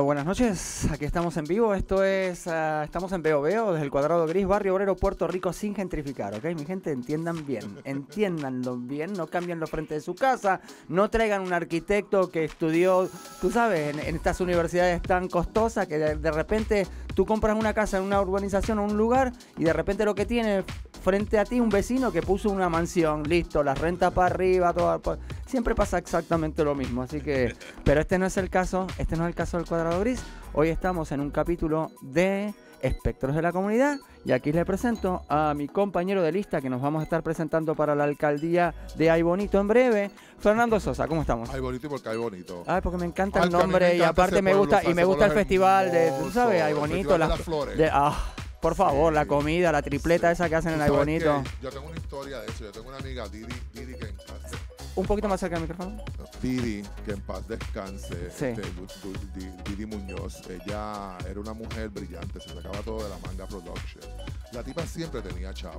buenas noches. Aquí estamos en vivo. Esto es. Ah, estamos en Veo Veo, desde el cuadrado gris, barrio obrero Puerto Rico, sin gentrificar, ¿ok? Mi gente, entiendan bien. Entiéndanlo bien. No cambien los frente de su casa. No traigan un arquitecto que estudió, tú sabes, en, estas universidades tan costosas que de repente Tú compras una casa en una urbanización o un lugar y de repente lo que tiene frente a ti un vecino que puso una mansión, listo, las renta para arriba, todo. Siempre pasa exactamente lo mismo, así que. Pero este no es el caso, este no es el caso del cuadrado gris. Hoy estamos en un capítulo de espectros de la comunidad. Y aquí le presento a mi compañero de lista que nos vamos a estar presentando para la alcaldía de Aybonito en breve, Fernando Sosa. ¿Cómo estamos? Ay Bonito porque Ay Bonito. Ay, porque me encanta el nombre y aparte me gusta y me gusta el festival de, ¿tú sabes? Ay Bonito, las, flores. Ah, por favor, la comida, la tripleta esa que hacen en Ay Yo tengo una historia de eso. Yo tengo una amiga, Didi, Didi que un poquito más cerca del micrófono. Didi, que en paz descanse, sí. Este, Didi Muñoz, ella era una mujer brillante, se sacaba todo de la manga production. La tipa siempre tenía chavo.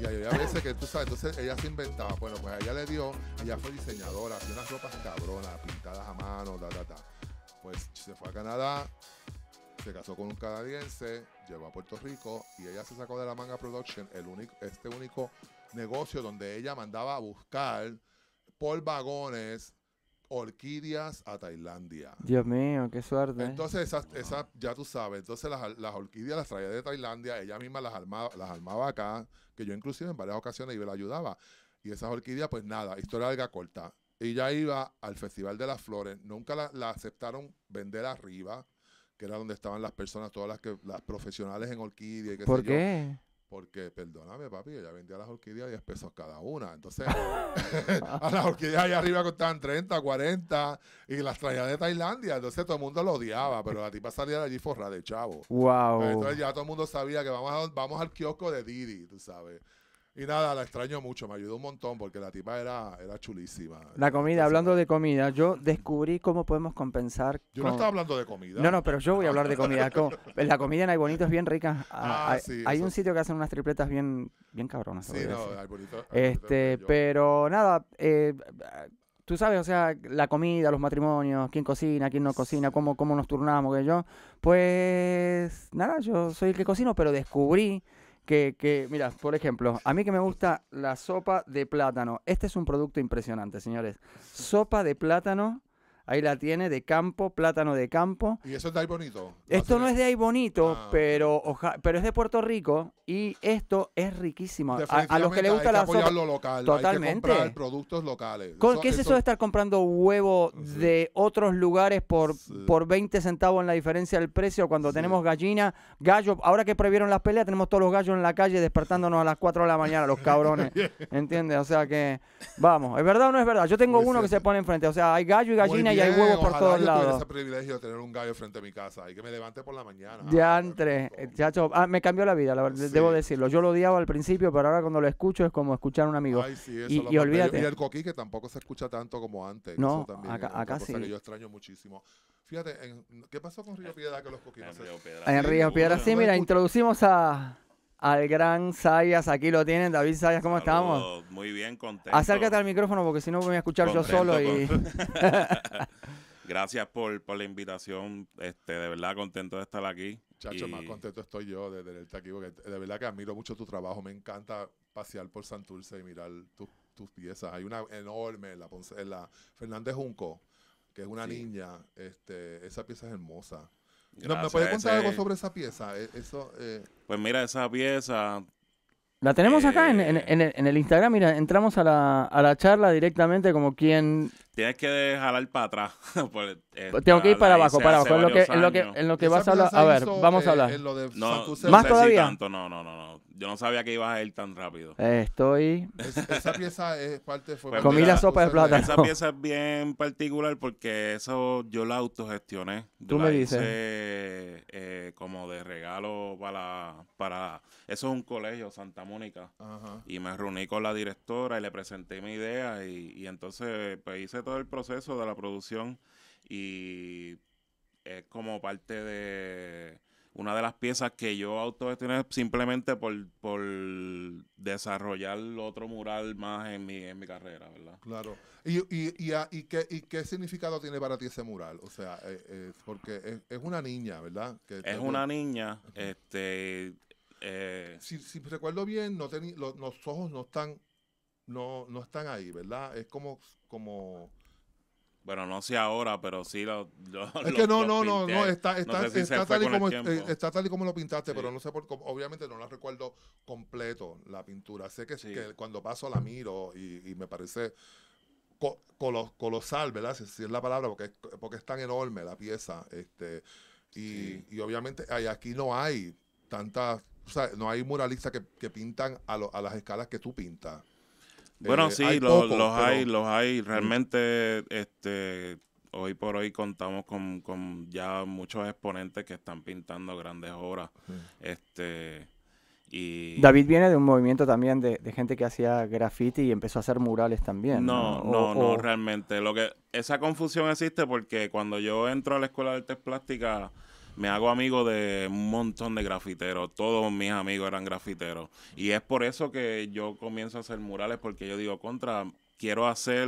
Y había veces que tú sabes, entonces ella se inventaba. Bueno, pues ella le dio, ella fue diseñadora, hacía unas ropas cabronas, pintadas a mano, ta, ta, ta. Pues se fue a Canadá, se casó con un canadiense, llegó a Puerto Rico y ella se sacó de la manga production el único, este único negocio donde ella mandaba a buscar por vagones orquídeas a Tailandia. Dios mío, qué suerte. Entonces, esas, esas ya tú sabes, entonces las, las orquídeas las traía de Tailandia, ella misma las armaba, las armaba acá, que yo inclusive en varias ocasiones iba y la ayudaba. Y esas orquídeas, pues nada, historia larga corta. Ella iba al Festival de las Flores, nunca la, aceptaron vender arriba, que era donde estaban las personas, todas las que las profesionales en orquídeas qué ¿Por qué? Porque, perdóname, papi, ya vendía las orquídeas 10 pesos cada una. Entonces, a las orquídeas allá arriba costaban 30, 40 y las traía de Tailandia. Entonces, todo el mundo lo odiaba, pero la tipa salía de allí forrada de chavo. Wow. Entonces, ya todo el mundo sabía que vamos, vamos al kiosco de Didi, tú sabes. Y nada, la extraño mucho, me ayudó un montón porque la tipa era, era chulísima. La comida, hablando de comida, yo descubrí cómo podemos compensar. Yo no estaba hablando de comida. No, no, pero yo voy a hablar de comida. Pues, la comida en Aybonito es bien rica. Ah, hay, un sitio que hacen unas tripletas bien, bien cabronas. Sí, no, Aybonito, Este, pero nada, eh, tú sabes, o sea, la comida, los matrimonios, quién cocina, quién no cocina, cómo, cómo nos turnamos, que yo. Pues nada, yo soy el que cocino, pero descubrí que, que, mira, por ejemplo, a mí que me gusta la sopa de plátano. Este es un producto impresionante, señores. Sopa de plátano Ahí la tiene, de campo, plátano de campo. ¿Y eso es de ahí bonito? Esto no es de ahí bonito, ah, pero, pero es de Puerto Rico y esto es riquísimo. A, los que les gusta la Lo local, totalmente. Hay que comprar productos locales. ¿Qué es eso, de estar comprando huevo de otros lugares por, por 20 centavos en la diferencia del precio cuando tenemos gallina, gallo? Ahora que prohibieron las peleas, tenemos todos los gallos en la calle despertándonos a las 4 de la mañana, los cabrones. ¿Entiendes? O sea que, vamos, ¿es verdad o no es verdad? Yo tengo uno que se pone enfrente. O sea, hay gallo y gallina y y hay huevos por todos lados. yo lados. ese privilegio de tener un gallo frente a mi casa y que me levante por la mañana. Ya entre, chacho, ah, me cambió la vida, la verdad, debo decirlo. Yo lo odiaba al principio, pero ahora cuando lo escucho es como escuchar a un amigo. y, olvídate. Y el coquí que tampoco se escucha tanto como antes. No, eso también acá, sí. que yo extraño muchísimo. Fíjate, ¿qué pasó con Río Piedra que los coquí no En Río Piedra, sí, mira, introducimos a al gran Sayas. Aquí lo tienen, David Sayas, ¿cómo estamos? Muy bien, contento. Acércate al micrófono porque si no me voy a escuchar yo solo. y Gracias por, por, la invitación, este, de verdad contento de estar aquí. Chacho, más contento estoy yo de tenerte aquí, porque de verdad que admiro mucho tu trabajo, me encanta pasear por Santurce y mirar tus tus piezas. Hay una enorme la, Fernández Junco, que es una niña. Este, esa pieza es hermosa. ¿Me puedes contar algo sobre esa pieza? Eh, eso, eh, Pues mira, esa pieza... La tenemos acá en, eh, el, Instagram, mira, entramos a la, charla directamente como quien... Tienes que jalar para atrás. Tengo que ir para abajo, para abajo, en lo que, vas a hablar. A ver, vamos a hablar. Más todavía. no, no, no, no. Yo no sabía que ibas a ir tan rápido. Eh, estoy. esa pieza es parte. Fue comí la sopa de plata Esa pieza es bien particular porque eso yo la autogestioné. Tú me dices. Eh, como de regalo para, para. Eso es un colegio, Santa Mónica. Y me reuní con la directora y le presenté mi idea. Y, entonces pues, hice todo el proceso de la producción. Y es como parte de una de las piezas que yo autogestioné simplemente por, por desarrollar otro mural más en mi, en mi carrera, ¿verdad? Claro. ¿Y, ah, qué, significado tiene para ti ese mural? O sea, eh, eh, porque es, una niña, ¿verdad? es una niña. este eh, si, recuerdo bien, no los, los ojos no están no, no están ahí, ¿verdad? Es como... como bueno, no sé ahora, pero sí lo, Es que no, no, no, no, está, tal y como, lo pintaste, pero no sé por obviamente no la recuerdo completo la pintura. Sé que, cuando paso la miro y, me parece colosal, ¿verdad? Si, es la palabra, porque, porque es tan enorme la pieza. este Y, y obviamente hay, aquí no hay tantas, o sea, no hay muralistas que, pintan a, a las escalas que tú pintas. Bueno, eh, sí, los, hay, los hay. Mm. Realmente, este, hoy por hoy contamos con, ya muchos exponentes que están pintando grandes obras. Mm. Este y David viene de un movimiento también de, de, gente que hacía graffiti y empezó a hacer murales también. No, no, no, realmente. Lo que esa confusión existe porque cuando yo entro a la escuela de artes plásticas me hago amigo de un montón de grafiteros. Todos mis amigos eran grafiteros. Y es por eso que yo comienzo a hacer murales, porque yo digo, contra, quiero hacer,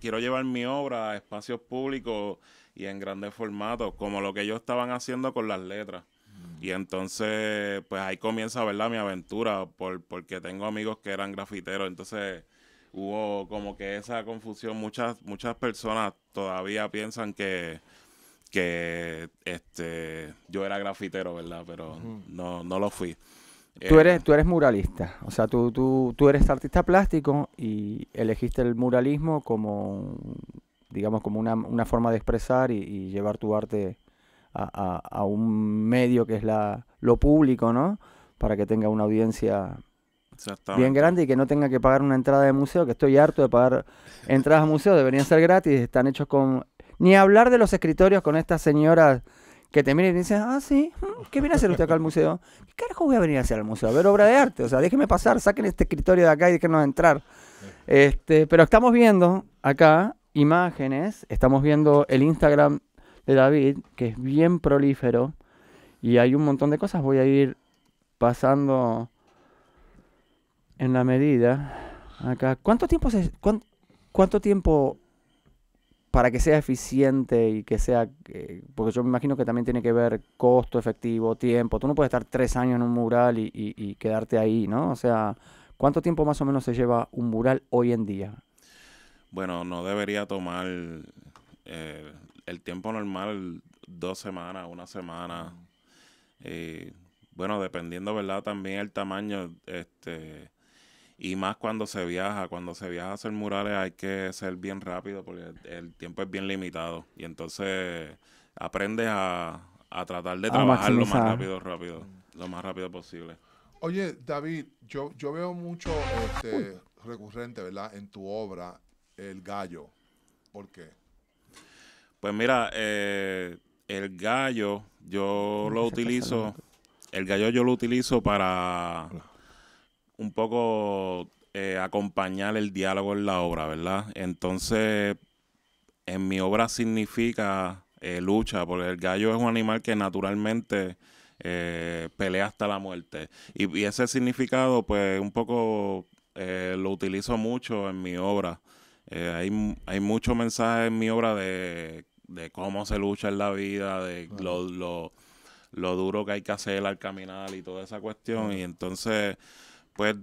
quiero llevar mi obra a espacios públicos y en grandes formatos, como lo que ellos estaban haciendo con las letras. Y entonces, pues ahí comienza, ¿verdad? Mi aventura, por, porque tengo amigos que eran grafiteros. Entonces, hubo como que esa confusión. Muchas, muchas personas todavía piensan que que este, yo era grafitero, ¿verdad? Pero no, no lo fui. Tú eh, eres, tú eres muralista, o sea, tú, tú, eres artista plástico y elegiste el muralismo como, digamos, como una, forma de expresar y, llevar tu arte a, a, a, un medio que es la, lo público, ¿no? Para que tenga una audiencia bien grande y que no tenga que pagar una entrada de museo, que estoy harto de pagar entradas a museo, deberían ser gratis, están hechos con ni hablar de los escritorios con estas señoras que te miran y dicen, ah, sí, mm, ¿qué viene a hacer usted acá al museo? ¿Qué carajo voy a venir a hacer al museo? A ver obra de arte, o sea, déjeme pasar, saquen este escritorio de acá y déjenos entrar. Este, pero estamos viendo acá imágenes, estamos viendo el Instagram de David, que es bien prolífero, y hay un montón de cosas, voy a ir pasando en la medida. Acá, ¿cuánto tiempo se, cuánto tiempo para que sea eficiente y que sea, eh, porque yo me imagino que también tiene que ver costo efectivo, tiempo. Tú no puedes estar tres años en un mural y, quedarte ahí, ¿no? O sea, ¿cuánto tiempo más o menos se lleva un mural hoy en día? Bueno, no debería tomar eh, el tiempo normal dos semanas, una semana. Eh, bueno, dependiendo, ¿verdad? También el tamaño, este y más cuando se viaja, cuando se viaja a hacer murales hay que ser bien rápido porque el, tiempo es bien limitado. Y entonces aprendes a, tratar de trabajar lo más rápido, rápido, lo más rápido posible. Oye, David, yo, yo veo mucho este, recurrente, ¿verdad? En tu obra, el gallo. ¿Por qué? Pues mira, eh, el gallo yo lo utilizo, el gallo yo lo utilizo para un poco eh, acompañar el diálogo en la obra, ¿verdad? Entonces, en mi obra significa eh, lucha, porque el gallo es un animal que naturalmente eh, pelea hasta la muerte. Y, ese significado, pues, un poco lo utilizo mucho en mi obra. hay, muchos mucho mensaje en mi obra de, cómo se lucha en la vida, de lo, lo, duro que hay que hacer al caminar y toda esa cuestión. Y entonces pues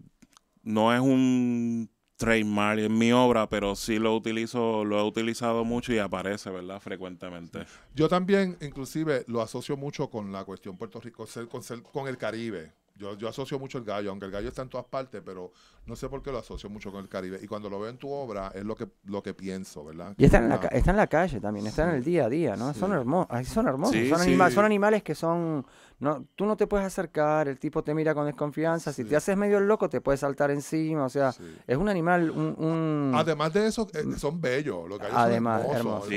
no es un trademark en mi obra, pero sí lo utilizo, lo he utilizado mucho y aparece, ¿verdad? Frecuentemente. Yo también, inclusive, lo asocio mucho con la cuestión Puerto Rico, con, el Caribe. Yo, yo asocio mucho el gallo, aunque el gallo está en todas partes, pero no sé por qué lo asocio mucho con el Caribe. Y cuando lo veo en tu obra, es lo que, lo que pienso, ¿verdad? Y está, ah. en la, calle también, está en el día a día, ¿no? Son, hermosos son hermosos, son, animales que son... No, tú no te puedes acercar, el tipo te mira con desconfianza, si te haces medio loco te puedes saltar encima, o sea, es un animal, un... Además de eso, eh, son bellos. Los gallos Además, son hermosos.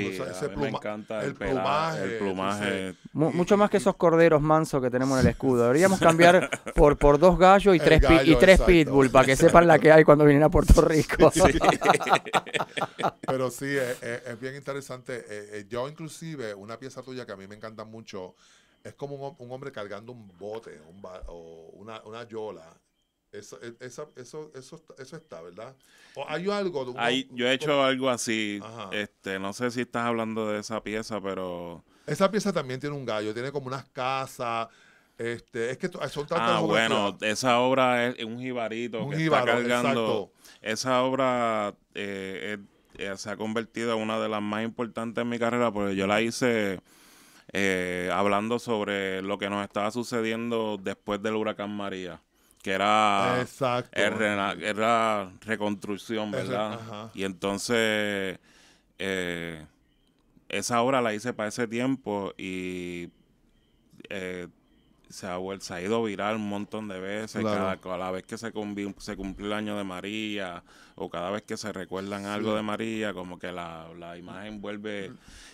me encanta el, plumaje. mucho más que esos corderos mansos que tenemos en el escudo. Deberíamos cambiar por, dos gallos y tres, y tres pitbull, para que sepan la que hay cuando vienen a Puerto Rico. Pero sí, eh, eh, es, bien interesante. Eh, yo inclusive, una pieza tuya que a mí me encanta mucho, es como un, hombre cargando un bote o una, yola. Eso, e, eso, está, ¿verdad? hay algo? yo he hecho algo así. Este, no sé si estás hablando de esa pieza, pero Esa pieza también tiene un gallo, tiene como unas casas, este, es que eh, son tantas Ah, bueno, esa obra es un jibarito que está cargando. Esa obra eh, eh, se ha convertido en una de las más importantes en mi carrera porque yo la hice hablando sobre lo que nos estaba sucediendo después del huracán María que era, Exacto. Era, reconstrucción, ¿verdad? Y entonces esa obra la hice para ese tiempo y eh, se ha, se ha ido viral un montón de veces. Cada, vez que se, cumple, se cumple el año de María o cada vez que se recuerdan algo de María, como que la, imagen vuelve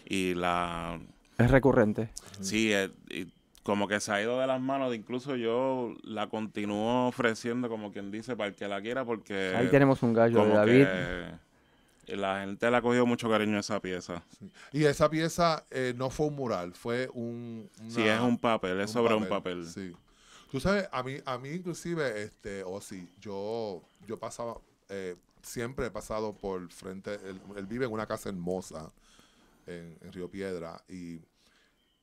y la... Es recurrente. Sí, eh, como que se ha ido de las manos. Incluso yo la continúo ofreciendo, como quien dice, para el que la quiera, porque... Ahí tenemos un gallo de David. La gente le ha cogido mucho cariño a esa pieza. Y esa pieza eh, no fue un mural, fue un... Una, sí, es un papel, es sobre un papel. Sí. Tú sabes, a mí, a mí inclusive, este, o sí, yo, yo pasaba, eh, siempre he pasado por frente, él, vive en una casa hermosa en, en Río Piedra y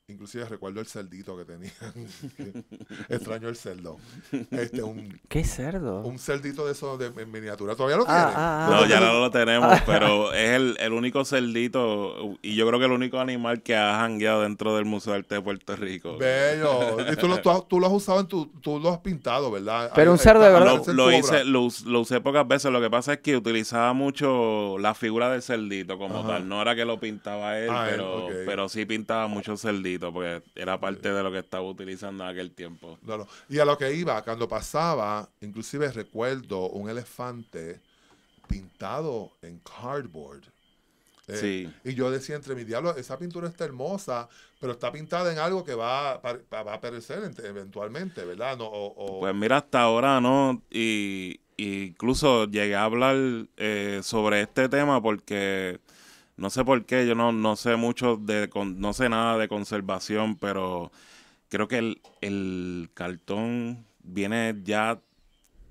Inclusive recuerdo el cerdito que tenía Extraño el cerdo. Este, un, ¿Qué cerdo? Un cerdito de esos de, miniatura. ¿Todavía lo ah, ah, ah, no, ya no lo tenemos, pero es el, único cerdito y yo creo que el único animal que ha jangueado dentro del Museo de Arte de Puerto Rico. Bello. Y tú lo, tú, lo has usado, en tu, tú lo has pintado, ¿verdad? Pero un cerdo de verdad. Lo, hice, lo, usé pocas veces. Lo que pasa es que utilizaba mucho la figura del cerdito como tal. No era que lo pintaba él, ah, pero, pero sí pintaba mucho cerdito porque era parte de lo que estaba utilizando en aquel tiempo. Y a lo que iba, cuando pasaba, inclusive recuerdo un elefante pintado en cardboard. Eh, sí. Y yo decía entre mi diablos, esa pintura está hermosa, pero está pintada en algo que va a, va a perecer eventualmente, ¿verdad? Pues mira, hasta ahora no. Y, incluso llegué a hablar eh, sobre este tema porque no sé por qué, yo no, no sé mucho de, no sé nada de conservación, pero creo que el, cartón viene ya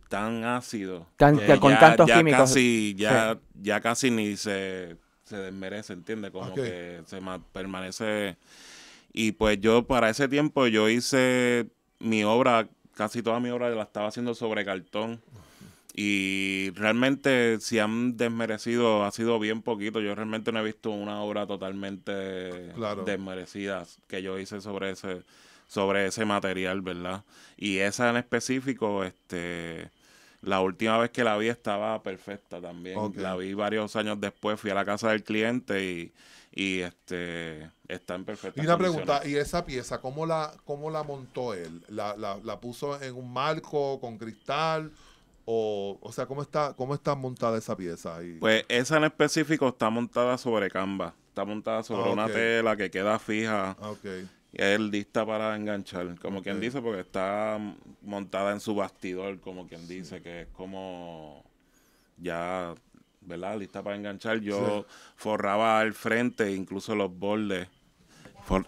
tan ácido. con tantos químicos. Casi, ya, casi ni se, se desmerece, ¿entiendes? Como que se permanece. Y pues yo para ese tiempo yo hice mi obra, casi toda mi obra la estaba haciendo sobre cartón. Y realmente si han desmerecido ha sido bien poquito. Yo realmente no he visto una obra totalmente desmerecida que yo hice sobre ese sobre ese material, ¿verdad? Y esa en específico, este, la última vez que la vi estaba perfecta también. La vi varios años después, fui a la casa del cliente y, este, está en perfecta. Y una pregunta, ¿y esa pieza cómo la, cómo la montó él? ¿La, la, la puso en un marco con cristal? O, o sea, ¿cómo está, ¿cómo está montada esa pieza? ahí? Pues esa en específico está montada sobre canvas. Está montada sobre ah, una tela que queda fija. Ah, y es lista para enganchar, como quien dice, porque está montada en su bastidor, como quien dice, que es como ya, ¿verdad? Lista para enganchar. Yo forraba el frente, incluso los bordes.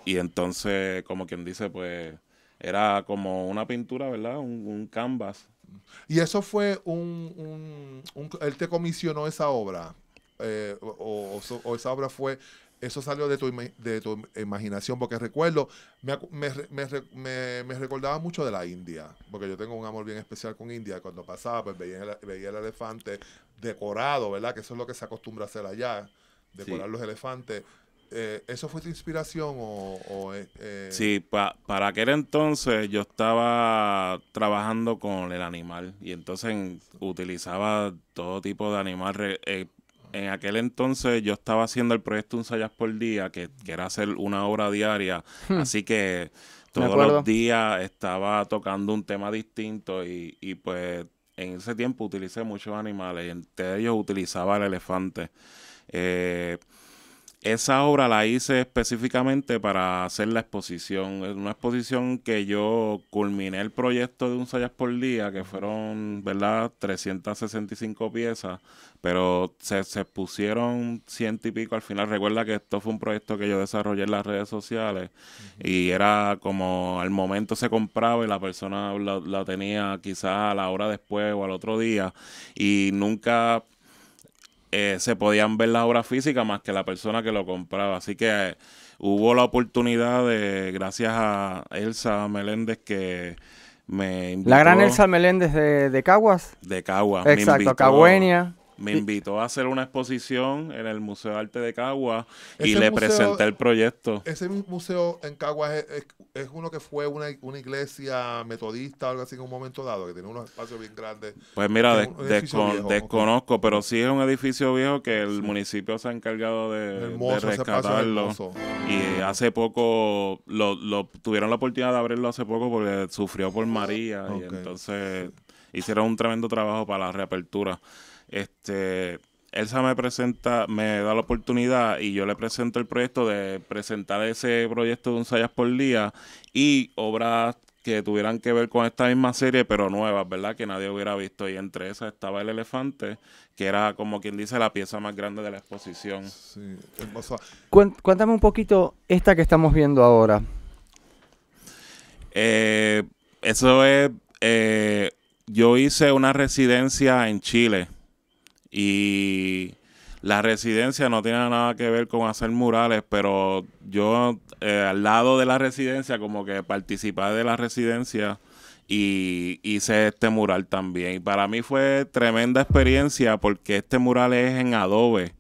y entonces, como quien dice, pues era como una pintura, ¿verdad? un canvas y eso fue un, un, él te comisionó esa obra. Eh, o, esa obra fue, eso salió de tu, de tu imaginación, porque recuerdo, me, me, me, me, recordaba mucho de la India, porque yo tengo un amor bien especial con India, cuando pasaba, pues veía el, elefante decorado, ¿verdad? Que eso es lo que se acostumbra a hacer allá, decorar los elefantes eh, ¿eso fue tu inspiración o...? Eh, eh? sí, para aquel entonces yo estaba trabajando con el animal y entonces utilizaba todo tipo de animal. en aquel entonces yo estaba haciendo el proyecto Un Sayas por Día, que, era hacer una obra diaria, hmm. así que todos los días estaba tocando un tema distinto y, pues en ese tiempo utilicé muchos animales, entre ellos utilizaba el elefante. Esa obra la hice específicamente para hacer la exposición. Es una exposición que yo culminé el proyecto de un Sayas por Día, que fueron, ¿verdad?, 365 piezas, pero se, pusieron ciento y pico al final. Recuerda que esto fue un proyecto que yo desarrollé en las redes sociales y era como al momento se compraba y la persona la, la tenía quizás a la hora después o al otro día y nunca eh, se podían ver las obras físicas más que la persona que lo compraba. Así que eh, hubo la oportunidad de, gracias a Elsa Meléndez que me invitó. La gran Elsa Meléndez de, de Caguas. De Caguas. Exacto, Caguenia me invitó a hacer una exposición en el Museo de Arte de Cagua y le presenté el proyecto. Ese museo en Cagua es, es, uno que fue una, iglesia metodista o algo así en un momento dado, que tiene unos espacios bien grandes. Pues mira, desconozco, pero sí es un edificio viejo que el municipio se ha encargado de, rescatarlo. Y hace poco lo, lo, tuvieron la oportunidad de abrirlo hace poco porque sufrió por María y entonces hicieron un tremendo trabajo para la reapertura. Este, Elsa me presenta, me da la oportunidad y yo le presento el proyecto de presentar ese proyecto de un Sayas por día y obras que tuvieran que ver con esta misma serie, pero nuevas, ¿verdad? Que nadie hubiera visto. Y entre esas estaba El Elefante, que era como quien dice la pieza más grande de la exposición. Sí, Cuéntame un poquito esta que estamos viendo ahora. Eh, eso es, eh, yo hice una residencia en Chile y la residencia no tiene nada que ver con hacer murales, pero yo eh, al lado de la residencia, como que participé de la residencia y hice este mural también. Y para mí fue tremenda experiencia porque este mural es en adobe.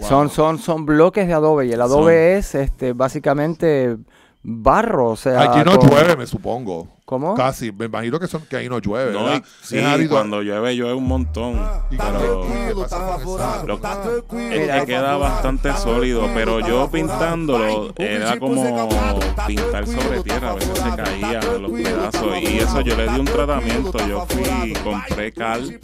Son, son, son bloques de adobe y el adobe es este, básicamente barro, o sea... Aquí no llueve, me supongo. ¿Cómo? Casi, me imagino que, son, que ahí no llueve, no, Sí, cuando llueve, llueve un montón. Ah, pero queda bastante sólido, pero yo pintándolo era como pintar sobre tierra, a veces se caía los pedazos y eso yo le di un tratamiento, yo fui, compré cal,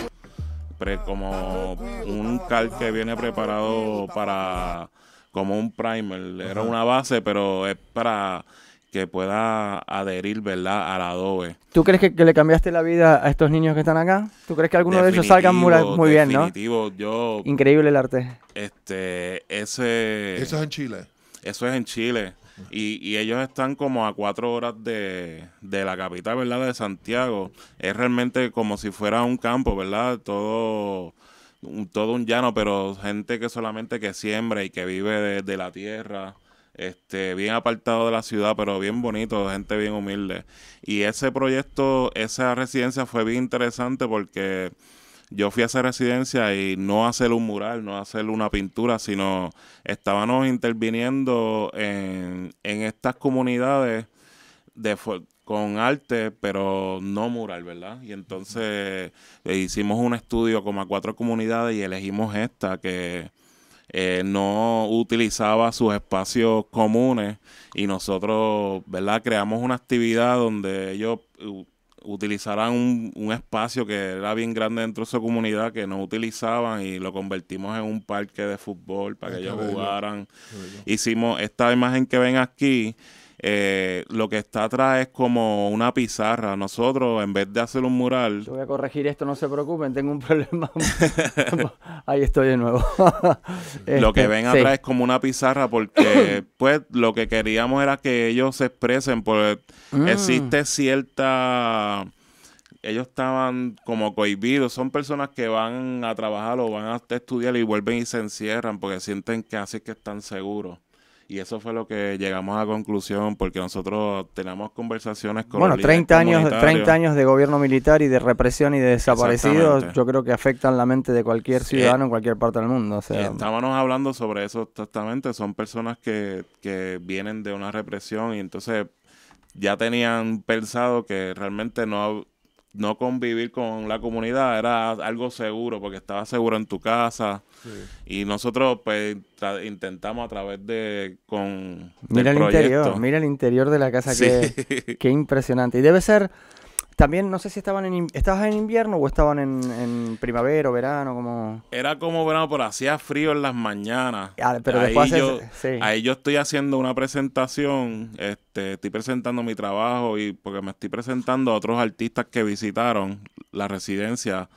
como un cal que viene preparado para como un primer. Era una base, pero es para que pueda adherir, ¿verdad?, al Adobe. ¿Tú crees que, le cambiaste la vida a estos niños que están acá? ¿Tú crees que algunos de ellos salgan muy, bien, no? yo... Increíble el arte. Este, ese... Eso es en Chile. Eso es en Chile. Y, ellos están como a cuatro horas de, de, la capital, ¿verdad? De Santiago. Es realmente como si fuera un campo, ¿verdad? Todo todo un llano, pero gente que solamente que siembra y que vive de, la tierra, este, bien apartado de la ciudad, pero bien bonito, gente bien humilde. Y ese proyecto, esa residencia fue bien interesante porque yo fui a esa residencia y no hacer un mural, no hacer una pintura, sino estábamos interviniendo en, en estas comunidades de con arte, pero no mural, ¿verdad? Y entonces eh, hicimos un estudio como a cuatro comunidades y elegimos esta que eh, no utilizaba sus espacios comunes y nosotros, ¿verdad? Creamos una actividad donde ellos utilizaran un, espacio que era bien grande dentro de su comunidad que no utilizaban y lo convertimos en un parque de fútbol para que ellos jugaran. Hicimos esta imagen que ven aquí eh, lo que está atrás es como una pizarra. Nosotros, en vez de hacer un mural... voy a corregir esto, no se preocupen, tengo un problema. Ahí estoy de nuevo. lo que este, ven atrás es como una pizarra porque pues lo que queríamos era que ellos se expresen, porque mm. existe cierta ellos estaban como cohibidos. Son personas que van a trabajar o van a estudiar y vuelven y se encierran porque sienten que así es que están seguros. Y eso fue lo que llegamos a conclusión, porque nosotros tenemos conversaciones con... Bueno, 30 años, 30 años de gobierno militar y de represión y de desaparecidos, yo creo que afectan la mente de cualquier ciudadano eh, en cualquier parte del mundo. Estábamos hablando sobre eso exactamente, son personas que, que vienen de una represión y entonces ya tenían pensado que realmente no no convivir con la comunidad era algo seguro porque estaba seguro en tu casa y nosotros pues intentamos a través de con mira el interior mira el interior de la casa que impresionante y debe ser también no sé si estaban en, ¿estabas en invierno o estaban en, primavera o verano. Como... Era como verano, pero hacía frío en las mañanas. Ah, pero ahí, después yo, sí. ahí yo estoy haciendo una presentación, este, estoy presentando mi trabajo y porque me estoy presentando a otros artistas que visitaron la residencia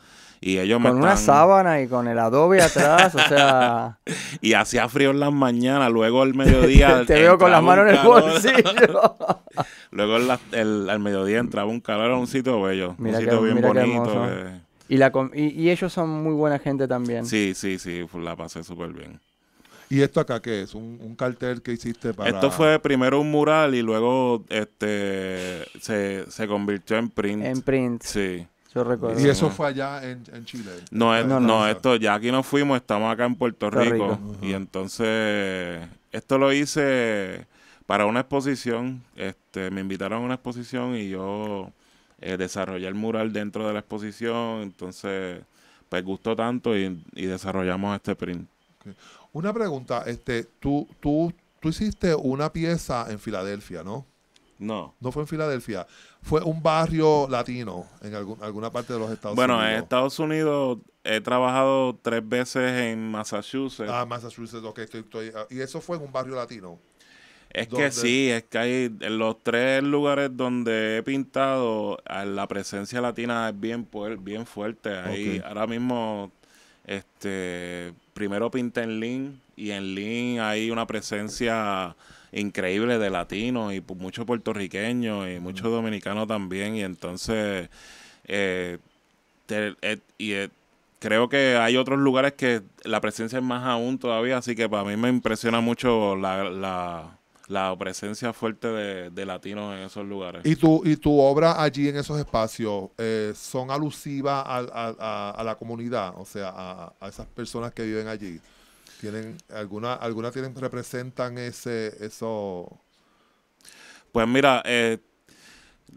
y ellos con me una sábana y con el adobe atrás, o sea... y hacía frío en las mañanas, luego al mediodía... te veo con las manos en el bolsillo. luego el, al mediodía entraba un calor, a un sitio bello, un sitio bien bonito. Eh. Y, la, y, ellos son muy buena gente también. Sí, sí, sí, la pasé súper bien. ¿Y esto acá qué es? ¿Un, ¿Un, cartel que hiciste para...? Esto fue primero un mural y luego este se, se convirtió en print. En print. Sí. Y eso fue allá en, Chile. No, no, esto ya aquí no fuimos, estamos acá en Puerto Rico. Y entonces, esto lo hice para una exposición. Este, me invitaron a una exposición y yo eh, desarrollé el mural dentro de la exposición. Entonces, pues gustó tanto y, desarrollamos este print. Una pregunta, este, tú, tú, tú hiciste una pieza en Filadelfia, ¿no? No. No fue en Filadelfia fue un barrio latino en alguna parte de los Estados Unidos. Bueno, en Estados Unidos he trabajado tres veces en Massachusetts. Ah, Massachusetts, ok, estoy, ah, y eso fue en un barrio latino. Es que sí, es que hay en los tres lugares donde he pintado, la presencia latina es bien, bien fuerte. Ahí, Ahora mismo, este, primero pinté en Lynn y en Lynn hay una presencia increíble de latinos y muchos puertorriqueños y muchos dominicanos también. Y entonces, eh, eh, y eh, creo que hay otros lugares que la presencia es más aún todavía, así que para mí me impresiona mucho la, la, la presencia fuerte de, latinos en esos lugares. ¿Y tu, y tu obra allí en esos espacios son alusivas a, la comunidad, o sea, a, a esas personas que viven allí? tienen alguna tienen representan ese eso pues mira eh,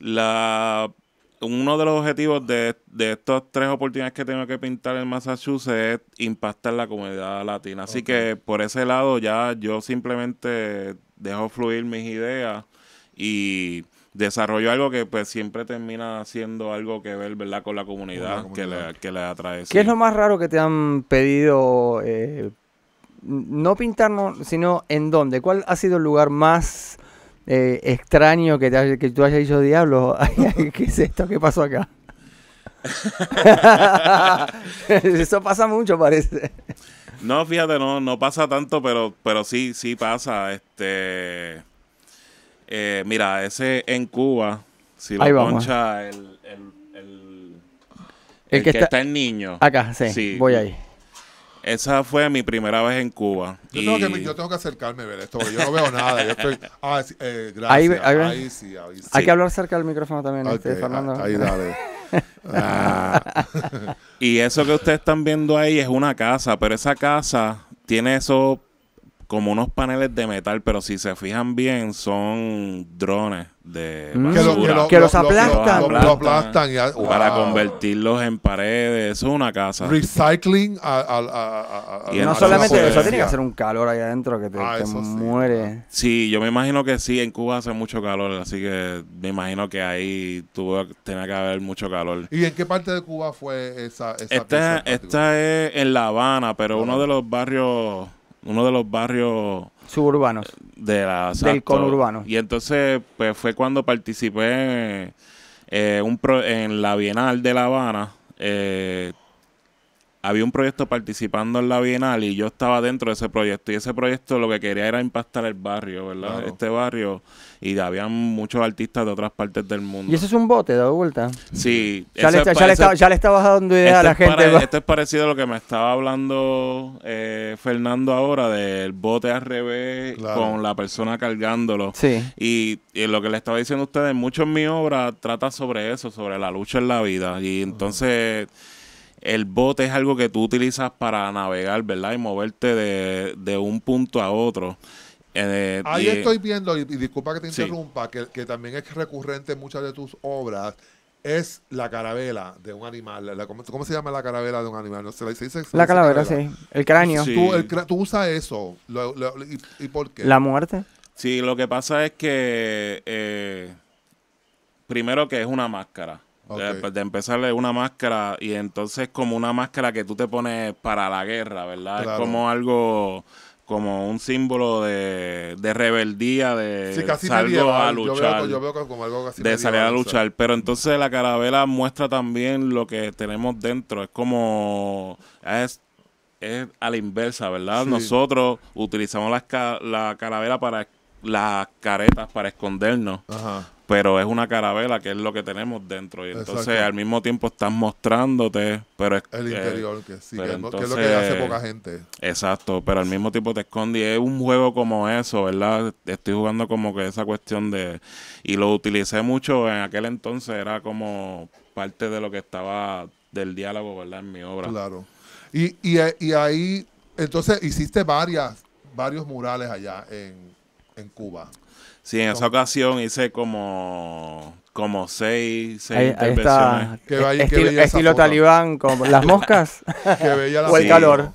la uno de los objetivos de, estas tres oportunidades que tengo que pintar en Massachusetts es impactar la comunidad latina. Así que por ese lado ya yo simplemente dejo fluir mis ideas y desarrollo algo que pues siempre termina siendo algo que ver, ¿verdad? Con la comunidad, Que, le, que le atrae. ¿Qué es lo más raro que te han pedido eh, no pintarnos, sino en dónde. ¿Cuál ha sido el lugar más eh, extraño que, que tú hayas dicho, diablo, ¿qué es esto? ¿Qué pasó acá? Eso pasa mucho, parece. No, fíjate, no, no pasa tanto, pero, pero sí, sí pasa. Este, eh, mira, ese en Cuba, si lo el, que, está, en niño. Acá, sí voy ahí. Esa fue mi primera vez en Cuba. Yo, tengo, que, acercarme a ver esto, porque yo no veo nada. Yo estoy, ah, eh, gracias. Ahí, ahí, sí, ahí, sí, Hay que hablar cerca del micrófono también, este, Fernando. Ahí, dale. Ah. y eso que ustedes están viendo ahí es una casa, pero esa casa tiene eso como unos paneles de metal, pero si se fijan bien, son drones de mm. que, los aplastan, para convertirlos en paredes. Eso es una casa. Recycling a, no solamente eso, tiene que hacer un calor ahí adentro que te, ah, muere. Sí. yo me imagino que sí, en Cuba hace mucho calor, así que me imagino que ahí tuvo, tenía que haber mucho calor. ¿Y en qué parte de Cuba fue esa? esa esta, es en La Habana, pero uno de los barrios uno de los barrios eh, suburbanos de la, del conurbano. Y entonces pues, fue cuando participé eh, un en la Bienal de La Habana. Eh, había un proyecto participando en la Bienal y yo estaba dentro de ese proyecto. Y ese proyecto lo que quería era impactar el barrio, ¿verdad? Este barrio. Y habían muchos artistas de otras partes del mundo. ¿Y ese es un bote, de vuelta? Sí. Ya, le, está, ya estabas dando idea a este la gente. esto es parecido a lo que me estaba hablando eh, Fernando ahora del bote al revés con la persona cargándolo. Sí. Y, lo que le estaba diciendo a ustedes, mucho en mi obra trata sobre eso, sobre la lucha en la vida. Y entonces... El bote es algo que tú utilizas para navegar, ¿verdad? Y moverte de, un punto a otro. Eh, Ahí estoy viendo, y, disculpa que te interrumpa, que, también es recurrente en muchas de tus obras, es la carabela de un animal. ¿cómo, se llama la carabela de un animal? ¿No? ¿Se, la calavera, sí. El cráneo. Tú, usas eso. y, por qué? La muerte. Sí, lo que pasa es que, eh, primero que es una máscara. Eh, pues, de, empezarle una máscara y entonces como una máscara que tú te pones para la guerra, ¿verdad? Es como algo, como un símbolo de, rebeldía, de salir a luchar. Yo veo, como algo casi de salir a luchar. Pero entonces la carabela muestra también lo que tenemos dentro. Es como... Es, a la inversa, ¿verdad? Nosotros utilizamos la, la carabela para las caretas para escondernos. Ajá pero es una carabela que es lo que tenemos dentro. Y entonces al mismo tiempo estás mostrándote, pero es el interior, que, sí, es lo que hace poca gente. Exacto, pero al mismo tiempo te escondí. Es un juego como eso, ¿verdad? Estoy jugando como que esa cuestión de... Y lo utilicé mucho en aquel entonces, era como parte de lo que estaba del diálogo, ¿verdad? En mi obra. Claro. Y, y, eh, y ahí, entonces hiciste varias, varios murales allá en en Cuba. Sí, en esa ocasión hice como, como seis, seis intervenciones. Ahí estilo, talibán, como las moscas o el calor.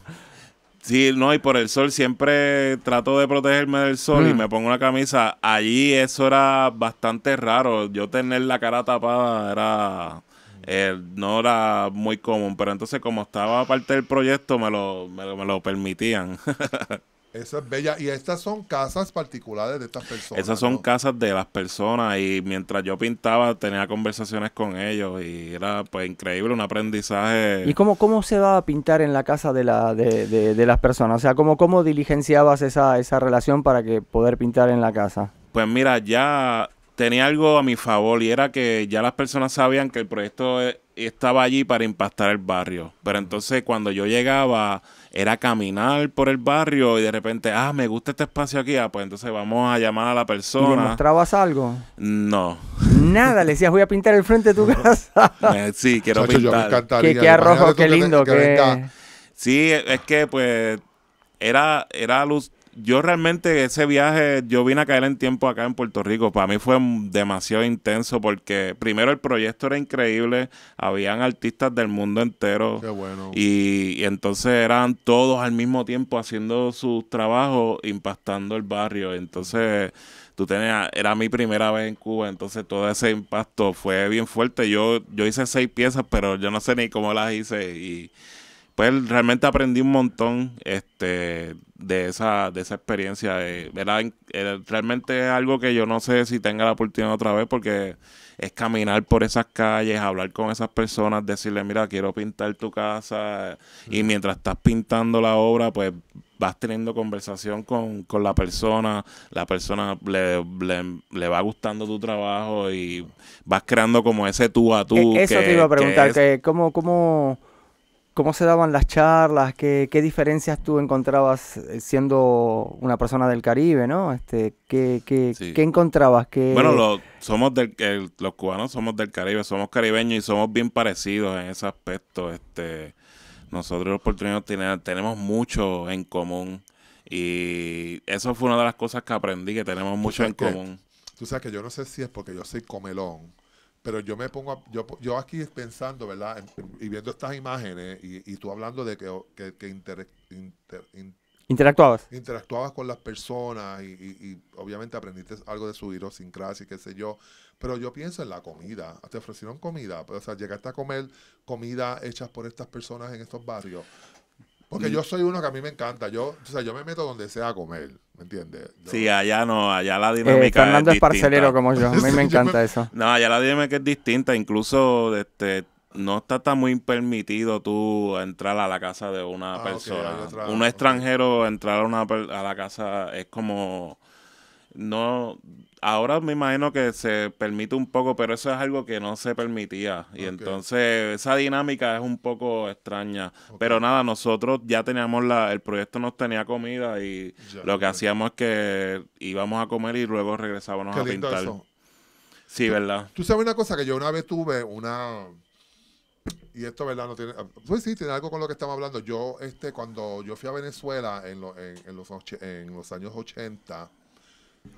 Sí, no, y por el sol siempre trato de protegerme del sol y mm. me pongo una camisa. Allí eso era bastante raro. Yo tener la cara tapada era eh, no era muy común, pero entonces como estaba parte del proyecto me lo, me, me lo permitían. Eso es bella. Y estas son casas particulares de estas personas. Esas son casas de las personas. Y mientras yo pintaba, tenía conversaciones con ellos. Y era pues increíble, un aprendizaje. ¿Y cómo, cómo se va a pintar en la casa de, la, de, las personas? O sea, ¿cómo, diligenciabas esa, esa relación para que poder pintar en la casa? Pues mira, ya tenía algo a mi favor y era que ya las personas sabían que el proyecto e, estaba allí para impactar el barrio. Pero entonces cuando yo llegaba era caminar por el barrio y de repente, ah, me gusta este espacio aquí, ah, pues entonces vamos a llamar a la persona. ¿trabas mostrabas algo? No. Nada, le decías, voy a pintar el frente de tu casa. Eh, sí, quiero pintar. Qué, arrojo, qué lindo. qué... Sí, es que pues era, era luz, yo realmente ese viaje, yo vine a caer en tiempo acá en Puerto Rico. Para mí fue demasiado intenso porque primero el proyecto era increíble, habían artistas del mundo entero. Qué bueno. Y, entonces eran todos al mismo tiempo haciendo sus trabajos, impactando el barrio. Entonces tú tenías, era mi primera vez en Cuba, entonces todo ese impacto fue bien fuerte. Yo, yo hice seis piezas, pero yo no sé ni cómo las hice y pues realmente aprendí un montón. Este, de esa, de esa experiencia. Eh, eh, realmente es algo que yo no sé si tenga la oportunidad otra vez porque es caminar por esas calles, hablar con esas personas, decirle, mira, quiero pintar tu casa. Y mientras estás pintando la obra, pues vas teniendo conversación con, con la persona, la persona le, va gustando tu trabajo y vas creando como ese tú a tú. E, eso te iba a preguntar, cómo ¿Cómo se daban las charlas? ¿Qué, diferencias tú encontrabas eh, siendo una persona del Caribe, no? Este, ¿qué, encontrabas? Bueno, somos del, los cubanos somos del Caribe, somos caribeños y somos bien parecidos en ese aspecto. Este, nosotros los puertorriqueños tenemos mucho en común y eso fue una de las cosas que aprendí, que tenemos mucho en común. Tú sabes que yo no sé si es porque yo soy comelón pero yo me pongo, yo, yo aquí pensando, ¿verdad? Y viendo estas imágenes y, y tú hablando de que, que, interactuabas. Interactuabas con las personas y, y, obviamente aprendiste algo de su idiosincrasia y qué sé yo. Pero yo pienso en la comida. Te ofrecieron comida. Pues, o sea, llegaste a comer comida hecha por estas personas en estos barrios. Porque mm. yo soy uno que a mí me encanta. Yo, o sea, yo me meto donde sea a comer, ¿me entiendes? Sí, allá no, allá la eh, dinámica distinta. es, es parcelero como yo, a mí me encanta eso. No, allá la dinámica es distinta, incluso este no está tan muy permitido tú entrar a la casa de una ah, persona. Un extranjero entrar a, una, a la casa es como no ahora me imagino que se permite un poco, pero eso es algo que no se permitía. Y entonces esa dinámica es un poco extraña. Pero nada, nosotros ya teníamos la, el proyecto nos tenía comida y lo que hacíamos es que íbamos a comer y luego regresábamos a pintar. Sí, ¿verdad? Tú sabes una cosa que yo una vez tuve una... Y esto, ¿verdad? No tiene, pues sí, tiene algo con lo que estamos hablando. Yo, este, cuando yo fui a Venezuela en, en, en, los, en los años 80,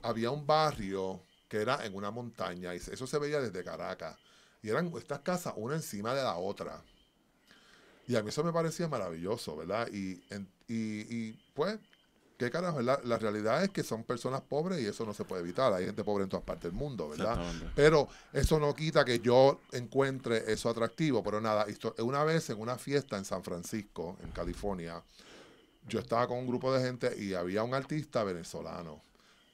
había un barrio que era en una montaña y eso se veía desde Caracas. Y eran estas casas una encima de la otra. Y a mí eso me parecía maravilloso, ¿verdad? Y, pues, qué carajo, ¿verdad? la, realidad es que son personas pobres y eso no se puede evitar. Hay gente pobre en todas partes del mundo, ¿verdad? Pero eso no quita que yo encuentre eso atractivo. Pero nada, esto, una vez en una fiesta en San Francisco, en California, yo estaba con un grupo de gente y había un artista venezolano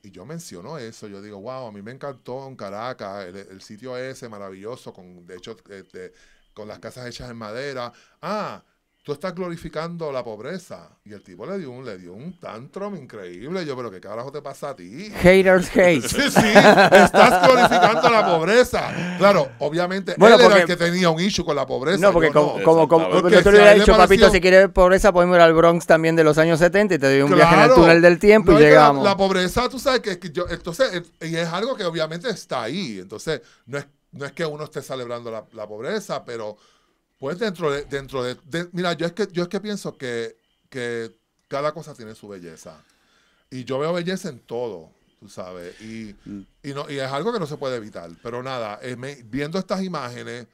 y yo menciono eso, yo digo, wow, a mí me encantó en Caracas, el, sitio ese maravilloso, con, de hecho, este, con las casas hechas en madera. Ah, tú estás glorificando la pobreza. Y el tipo le dio un, le dio un tantrum increíble. Yo, pero qué carajo te pasa a ti. Haters hate. Sí, sí, estás glorificando la pobreza. Claro, obviamente bueno, él porque, era el que tenía un issue con la pobreza. No, porque como, como, como, dicho, papito, si quieres pobreza, podemos ir al Bronx también de los años 70 y te doy un viaje en el túnel del tiempo y llegamos. La, pobreza, tú sabes que, yo, entonces, y es algo que obviamente está ahí. Entonces, no es, no es que uno esté celebrando la pobreza, pero pues dentro de, dentro de, mira, yo es que yo es que pienso que, que, cada cosa tiene su belleza. Y yo veo belleza en todo, tú sabes. Y, y no, y es algo que no se puede evitar. Pero nada, eh, viendo estas imágenes,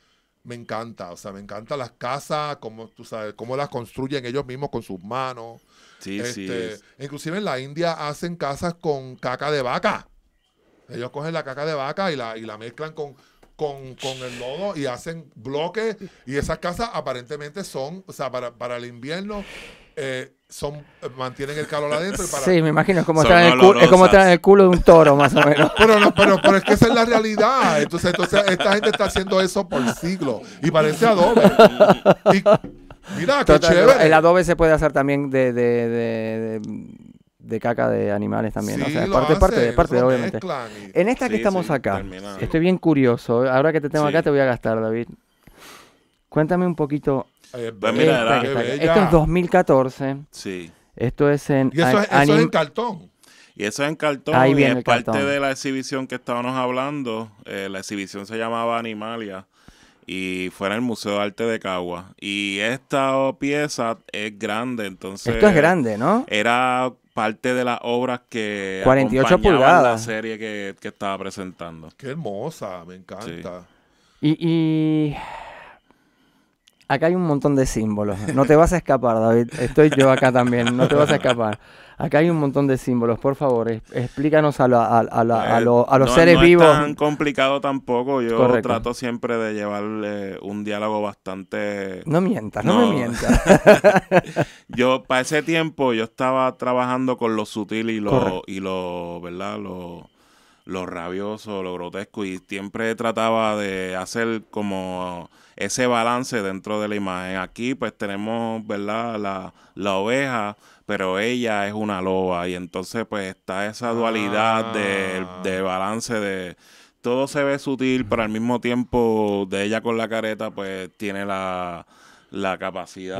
me encanta. O sea, me encantan las casas, como tú sabes, cómo las construyen ellos mismos con sus manos. Sí, sí. Este, inclusive en la India hacen casas con caca de vaca. Ellos cogen la caca de vaca y la, y la mezclan con, con, con, el lodo y hacen bloques. Y esas casas aparentemente son, o sea, para, para el invierno. Eh, son, mantienen el calor adentro. para... Sí, me imagino, es como, estar en, el culo, de un toro, más o menos. Pero, no, pero, pero, es que esa es la realidad. Entonces, entonces, esta gente está haciendo eso por siglos y parece adobe. mira, que chévere. El adobe se puede hacer también de, de de caca de animales también. o sea, es parte, de, parte, es parte, obviamente. En esta que estamos acá, estoy bien curioso. Ahora que te tengo acá, te voy a gastar, David. Cuéntame un poquito. Eh, esto es 2014. Sí. Esto es en. Y eso, es, en cartón. Y eso es en cartón. Ahí viene y es parte de la exhibición que estábamos hablando. Eh, la exhibición se llamaba Animalia y fue en el Museo de Arte de Cagua. Y esta pieza es grande, entonces. Esto es grande, ¿no? Era parte de las obras que 48 pulgadas la serie que, estaba presentando. Qué hermosa, me encanta. y acá hay un montón de símbolos. No te vas a escapar, David. Estoy yo acá también. No te vas a escapar. Acá hay un montón de símbolos. Por favor, explícanos a, los eh, seres vivos. No es tan complicado tampoco. Yo trato siempre de llevar eh, un diálogo bastante. No mientas, no, me mientas. yo, para ese tiempo, yo estaba trabajando con lo sutil y lo. Y lo ¿Verdad? Lo lo rabioso, lo grotesco y siempre trataba de hacer como ese balance dentro de la imagen. Aquí pues tenemos, ¿verdad? La, la oveja, pero ella es una loba y entonces pues está esa dualidad de, ah. de balance de todo se ve sutil, pero al mismo tiempo de ella con la careta pues tiene la la capacidad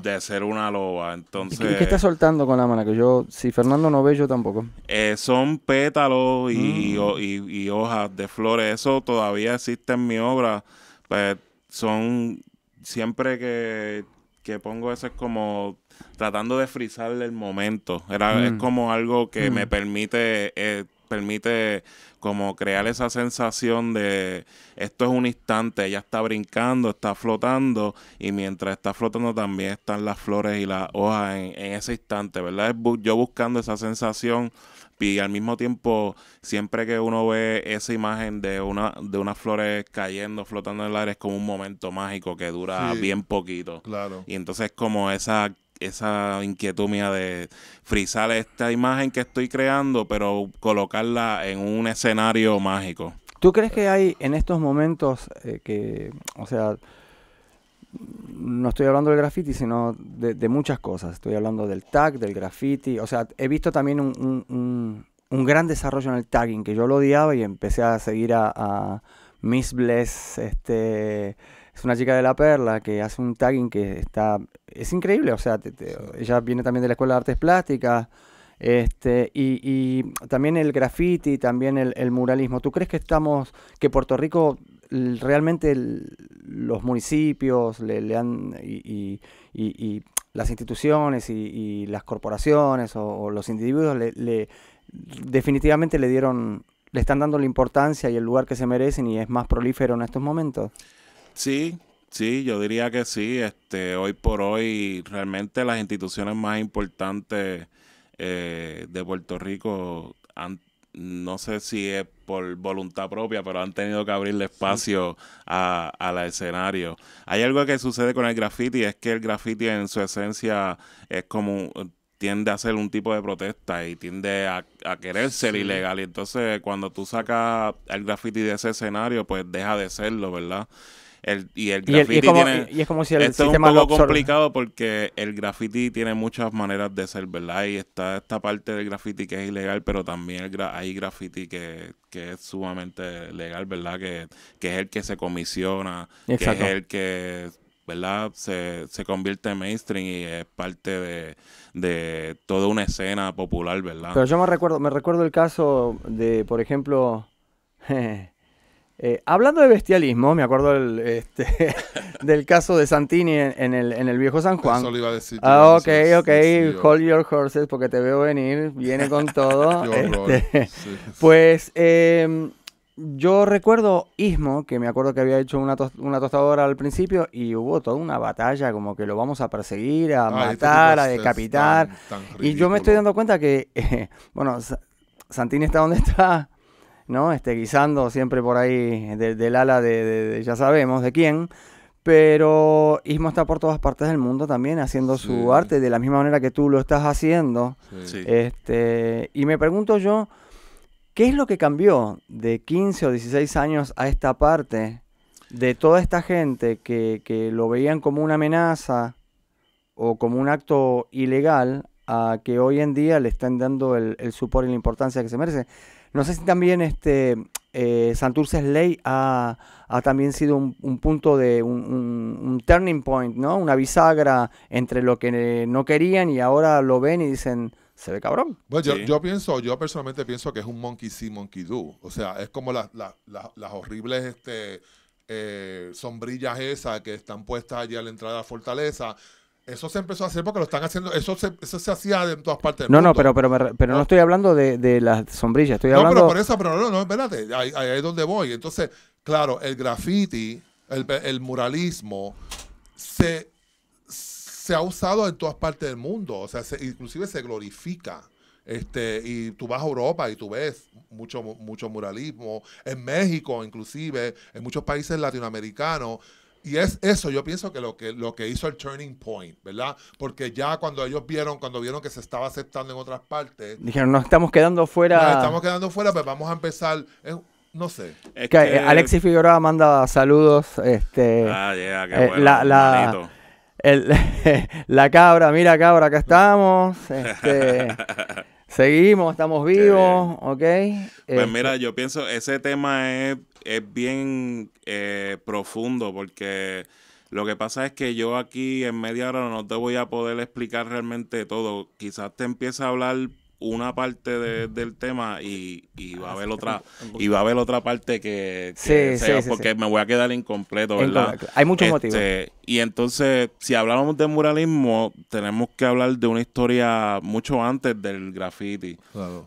de Ser, una loba. Entonces, ¿Y, qué está soltando con la mano? Que yo, si Fernando no ve, yo tampoco. Eh, son pétalos mm. y, hojas de flores. Eso todavía existe en mi obra. Pues, son siempre que, que pongo eso es como tratando de frizarle el momento. Era, Es mm. como algo que mm. me permite eh, permite como crear esa sensación de esto es un instante, ella está brincando, está flotando y mientras está flotando también están las flores y las hojas en, ese instante, ¿verdad? Yo buscando esa sensación y al mismo tiempo siempre que uno ve esa imagen de una de unas flores cayendo flotando en el aire es como un momento mágico que dura bien poquito claro y entonces como esa esa inquietud mía de frisar esta imagen que estoy creando, pero colocarla en un escenario mágico. ¿Tú crees que hay en estos momentos eh, que, o sea, no estoy hablando del graffiti, sino de, muchas cosas. Estoy hablando del tag, del graffiti. O sea, he visto también un, gran desarrollo en el tagging, que yo lo odiaba y empecé a seguir a, a Miss Bless, este, es una chica de la perla que hace un tagging que está es increíble o sea ella viene también de la escuela de artes plásticas este y, también el graffiti también el, muralismo tú crees que estamos que Puerto Rico realmente los municipios le, le han y, las instituciones y, las corporaciones o, los individuos definitivamente le dieron le están dando la importancia y el lugar que se merecen y es más prolífero en estos momentos Sí, sí, yo diría que sí. Este, hoy por hoy, realmente las instituciones más importantes eh, de Puerto Rico han, no sé si es por voluntad propia, pero han tenido que abrirle espacio al a, escenario. Hay algo que sucede con el graffiti, es que el graffiti en su esencia es como tiende a ser un tipo de protesta y tiende a, querer ser ilegal. Y entonces cuando tú sacas el graffiti de ese escenario, pues deja de serlo, ¿verdad? y el graffiti es como, tiene. es si esto un poco complicado porque el graffiti tiene muchas maneras de ser, ¿verdad? Y está esta parte del graffiti que es ilegal, pero también hay graffiti que, es sumamente legal, ¿verdad? Que, es el que se comisiona, que es el que ¿verdad? Se, convierte en mainstream y es parte de, toda una escena popular, ¿verdad? Pero yo me recuerdo, me recuerdo el caso de, por ejemplo, Eh, hablando de bestialismo, me acuerdo este, del caso de Santini en, el, viejo San Juan. Ah, ok, ok, hold your horses porque te veo venir, viene con todo. Este, pues em, yo recuerdo Ismo, que me acuerdo que había hecho una, tostadora al principio y hubo toda una batalla como que lo vamos a perseguir, a ah, este matar, a decapitar. y yo me estoy dando cuenta que, bueno, Santini está donde está ¿no? Este, guisando siempre por ahí del ala de, ya sabemos de quién. Pero Ismo está por todas partes del mundo también haciendo su arte de la misma manera que tú lo estás haciendo. Este, y me pregunto yo, ¿qué es lo que cambió de 15 o 16 años a esta parte de toda esta gente que, lo veían como una amenaza o como un acto ilegal a que hoy en día le están dando el, el y la importancia que se merece? No sé si también este, eh, Santurce's Ley ha, también sido un, punto de un, turning point, ¿no? Una bisagra entre lo que no querían y ahora lo ven y dicen, se ve cabrón. Bueno, yo, pienso, yo personalmente pienso que es un monkey see, monkey do. O sea, es como las horribles este, eh, sombrillas esas que están puestas allí a la entrada de la fortaleza eso se empezó a hacer porque lo están haciendo, eso se, eso se hacía en todas partes del mundo. No, no, pero, pero, no estoy hablando de, las sombrillas, estoy hablando... No, pero por eso, pero no, no, espérate, ahí, ahí es donde voy. Entonces, claro, el graffiti, el, muralismo, se, ha usado en todas partes del mundo, o sea, inclusive se glorifica. Este, y tú vas a Europa y tú ves mucho, mucho muralismo, en México inclusive, en muchos países latinoamericanos, y es eso, yo pienso que lo que lo que hizo el turning point, ¿verdad? Porque ya cuando ellos vieron, cuando vieron que se estaba aceptando en otras partes, dijeron, nos estamos quedando fuera. Nos estamos quedando fuera, pero pues vamos a empezar. no sé. Eh, Alexis Figueroa manda saludos. Este, ah, qué eh, bueno, la, cabra, mira cabra, acá estamos. Este, seguimos, estamos vivos, ¿ok? Pues mira, este. yo pienso, ese tema es es bien eh, profundo porque lo que pasa es que yo aquí en media hora no te voy a poder explicar realmente todo. Quizás te empiece a hablar una parte del tema y, va a ah, haber otra y va a haber otra parte que, sea, porque me voy a quedar incompleto, ¿verdad? Hay muchos este, motivos. Y entonces, si hablamos de muralismo, tenemos que hablar de una historia mucho antes del graffiti.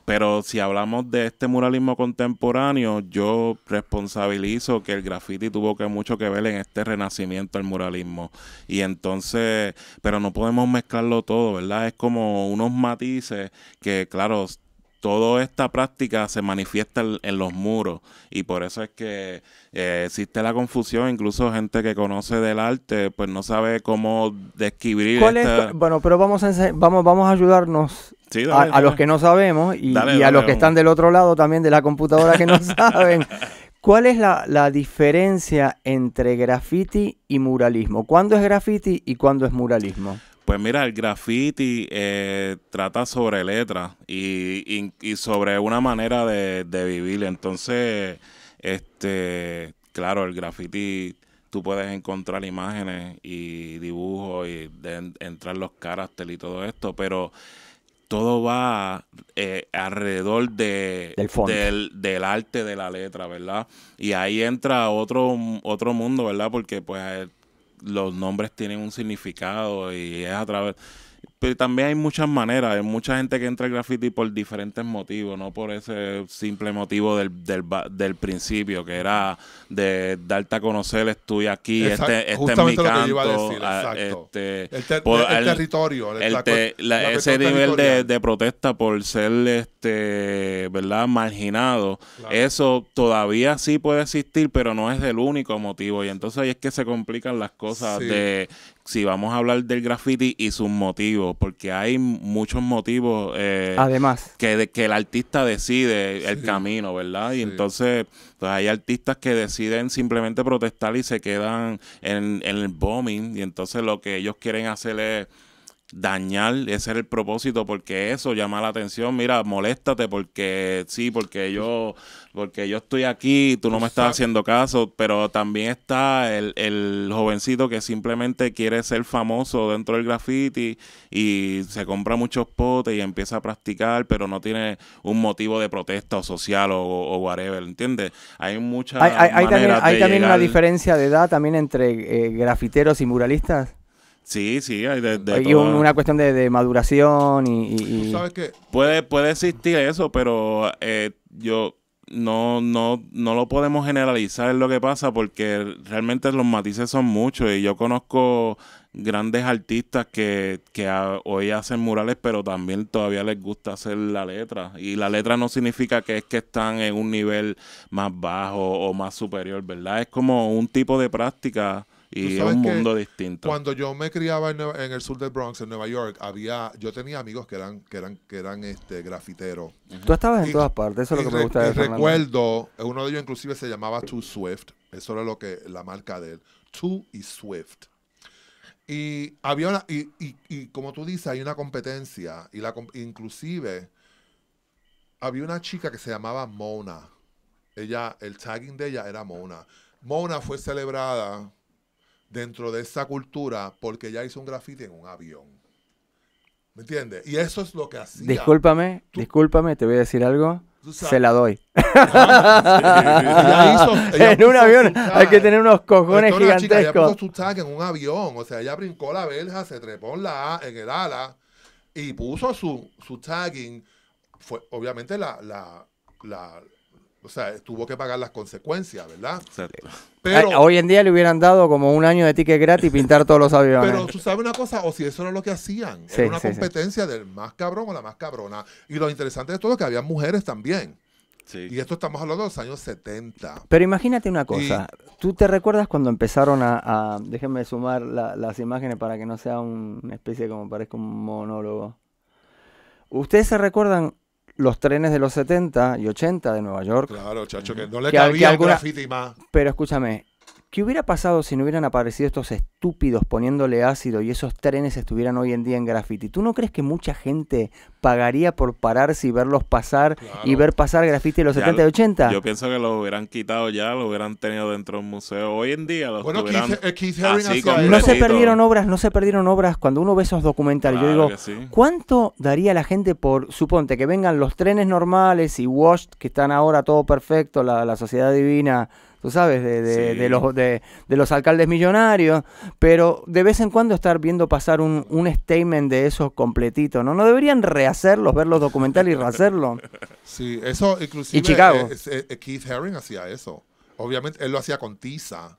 Pero si hablamos de este muralismo contemporáneo, yo responsabilizo que el graffiti tuvo que mucho que ver en este renacimiento del muralismo. Y entonces, pero no podemos mezclarlo todo, ¿verdad? Es como unos matices que claro, toda esta práctica se manifiesta en, los muros y por eso es que eh, existe la confusión, incluso gente que conoce del arte pues no sabe cómo describir. Bueno, pero vamos a, vamos, vamos a ayudarnos a, los que no sabemos y, a los que están del otro lado también de la computadora que no saben. ¿Cuál es la, la, diferencia entre graffiti y muralismo? ¿Cuándo es graffiti y cuándo es muralismo? Pues mira, el graffiti eh, trata sobre letras y, sobre una manera de, vivir. Entonces, este, claro, el graffiti tú puedes encontrar imágenes y dibujos y entrar los caracteres y todo esto, pero todo va eh, alrededor de, del, del, arte de la letra, ¿verdad? Y ahí entra otro, otro mundo, ¿verdad? Porque pues los nombres tienen un significado y es a través pero también hay muchas maneras, hay mucha gente que entra al graffiti por diferentes motivos, no por ese simple motivo del, del, del principio, que era de darte a conocer, estoy aquí, este, este es mi canto, ah, este, el, territorio, ese nivel de, protesta por ser este, ¿verdad? marginado, eso todavía sí puede existir, pero no es el único motivo y entonces ahí es que se complican las cosas de si vamos a hablar del graffiti y sus motivos, porque hay muchos motivos eh, Además. Que, que el artista decide el camino, ¿verdad? Y entonces pues, hay artistas que deciden simplemente protestar y se quedan en, en el bombing y entonces lo que ellos quieren hacer es dañar, ese es el propósito, porque eso llama la atención, mira, moléstate porque sí, porque ellos porque yo estoy aquí, tú no me estás haciendo caso, pero también está el, jovencito que simplemente quiere ser famoso dentro del graffiti y se compra muchos potes y empieza a practicar, pero no tiene un motivo de protesta o social o, o whatever, ¿entiendes? Hay muchas Hay, también, hay también una diferencia de edad también entre eh, grafiteros y muralistas. Sí, sí, hay de, una cuestión de, maduración y... ¿Sabes Puede, puede existir eso, pero eh, yo no, no, no lo podemos generalizar es lo que pasa porque realmente los matices son muchos y yo conozco grandes artistas que, que hoy hacen murales pero también todavía les gusta hacer la letra y la letra no significa que es que están en un nivel más bajo o más superior, ¿verdad? Es como un tipo de práctica y es un mundo distinto. Cuando yo me criaba en, el sur del Bronx, en Nueva York, había, yo tenía amigos que eran, que eran, que eran este grafiteros. Tú estabas en todas partes, eso es lo que me gusta de Recuerdo, uno de ellos inclusive se llamaba Too Swift, eso era lo que, la marca de él, Too y Swift. Y había y, como tú dices, hay una competencia. Y la inclusive había una chica que se llamaba Mona. Ella, el tagging de ella era Mona. Mona fue celebrada dentro de esa cultura porque ya hizo un graffiti en un avión. ¿Me entiendes? Y eso es lo que hacía. Discúlpame, discúlpame, te voy a decir algo. Se la doy. en un avión hay que tener unos cojones gigantescos. Chica, ella puso su tag en un avión. O sea, ella brincó la verja, se trepó en, la, en el ala y puso su, su tagging. Fue, obviamente la, la, la o sea, tuvo que pagar las consecuencias, ¿verdad? Pero, Hoy en día le hubieran dado como un año de ticket gratis pintar todos los aviones. Pero tú sabes una cosa, o si eso era lo que hacían, era una competencia del más cabrón o la más cabrona. Y lo interesante de todo es que había mujeres también. Y esto estamos hablando de los años 70. Pero imagínate una cosa. ¿Tú te recuerdas cuando empezaron a... déjenme sumar las imágenes para que no sea una especie como parezca un monólogo. ¿Ustedes se recuerdan los trenes de los 70 y 80 de Nueva York. Claro, chacho, que no le cabía alguna, Pero escúchame, ¿Qué hubiera pasado si no hubieran aparecido estos estúpidos poniéndole ácido y esos trenes estuvieran hoy en día en graffiti? ¿Tú no crees que mucha gente pagaría por pararse y verlos pasar y ver pasar graffiti de los 70 y 80? Yo pienso que lo hubieran quitado ya, lo hubieran tenido dentro de un museo. Hoy en día los bueno, eh, No se perdieron obras, no se perdieron obras. Cuando uno ve esos documentales, yo digo, ¿cuánto daría la gente por, suponte, que vengan los trenes normales y washed, que están ahora todo perfecto, la sociedad divina tú sabes, de, los, de, los alcaldes millonarios, pero de vez en cuando estar viendo pasar un, statement de esos completito, ¿no? No deberían rehacerlos, ver los documentales y rehacerlos. Sí, eso inclusive... Eh, eh, eh, Keith Haring hacía eso. Obviamente, él lo hacía con tiza.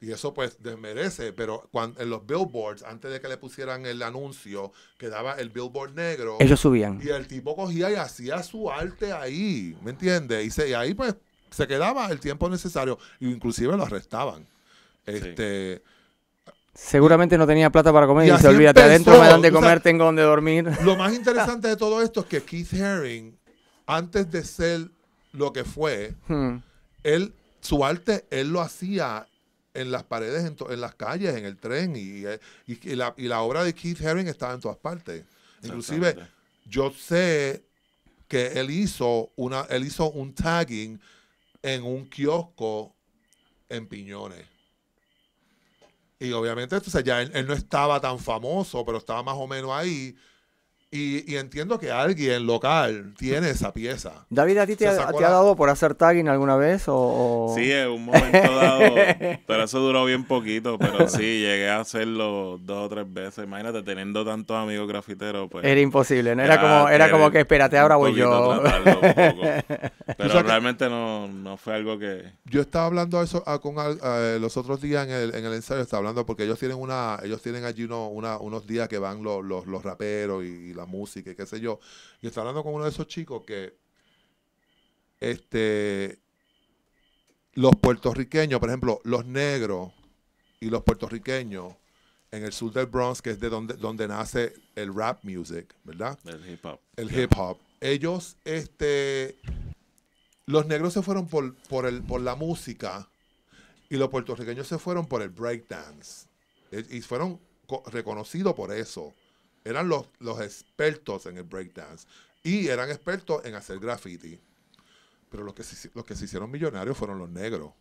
Y eso pues desmerece, pero cuando, en los billboards, antes de que le pusieran el anuncio, quedaba el billboard negro. Ellos subían. Y el tipo cogía y hacía su arte ahí, ¿me entiendes? y ahí pues se quedaba el tiempo necesario, inclusive lo arrestaban. Este. Seguramente no tenía plata para comer y, se olvídate, adentro me dan de comer, tengo donde dormir. Lo más interesante de todo esto es que Keith Haring, antes de ser lo que fue, hmm. él, su arte, él lo hacía en las paredes, en, las calles, en el tren, y, la, obra de Keith Haring estaba en todas partes. Inclusive, yo sé que él hizo, una, él hizo un tagging en un kiosco en Piñones. Y obviamente, entonces ya él, él, no estaba tan famoso, pero estaba más o menos ahí. Y, entiendo que alguien local tiene esa pieza. David, ¿a ti te, ha, dado por hacer tagging alguna vez? O... Sí, en un momento dado, pero eso duró bien poquito, pero sí, llegué a hacerlo dos o tres veces. Imagínate, teniendo tantos amigos grafiteros. Pues, era imposible, ¿no? Era, como, era como que espérate, ahora voy yo. pero realmente no, no, fue algo que... Yo estaba hablando eso ah, con eh, los otros días en el, en el ensayo, estaba hablando porque ellos tienen una ellos tienen allí unos días que van los, los, los raperos y, y la música y qué sé yo. Y estaba hablando con uno de esos chicos que este, los puertorriqueños, por ejemplo, los negros y los puertorriqueños en el sur del Bronx, que es de donde, donde nace el rap music, ¿verdad? El hip hop. El hip hop. Ellos, este, los negros se fueron por, el, por la música y los puertorriqueños se fueron por el breakdance. Y fueron reconocidos por eso eran los, los expertos en el breakdance y eran expertos en hacer graffiti. Pero los que, se, que se hicieron millonarios fueron los negros,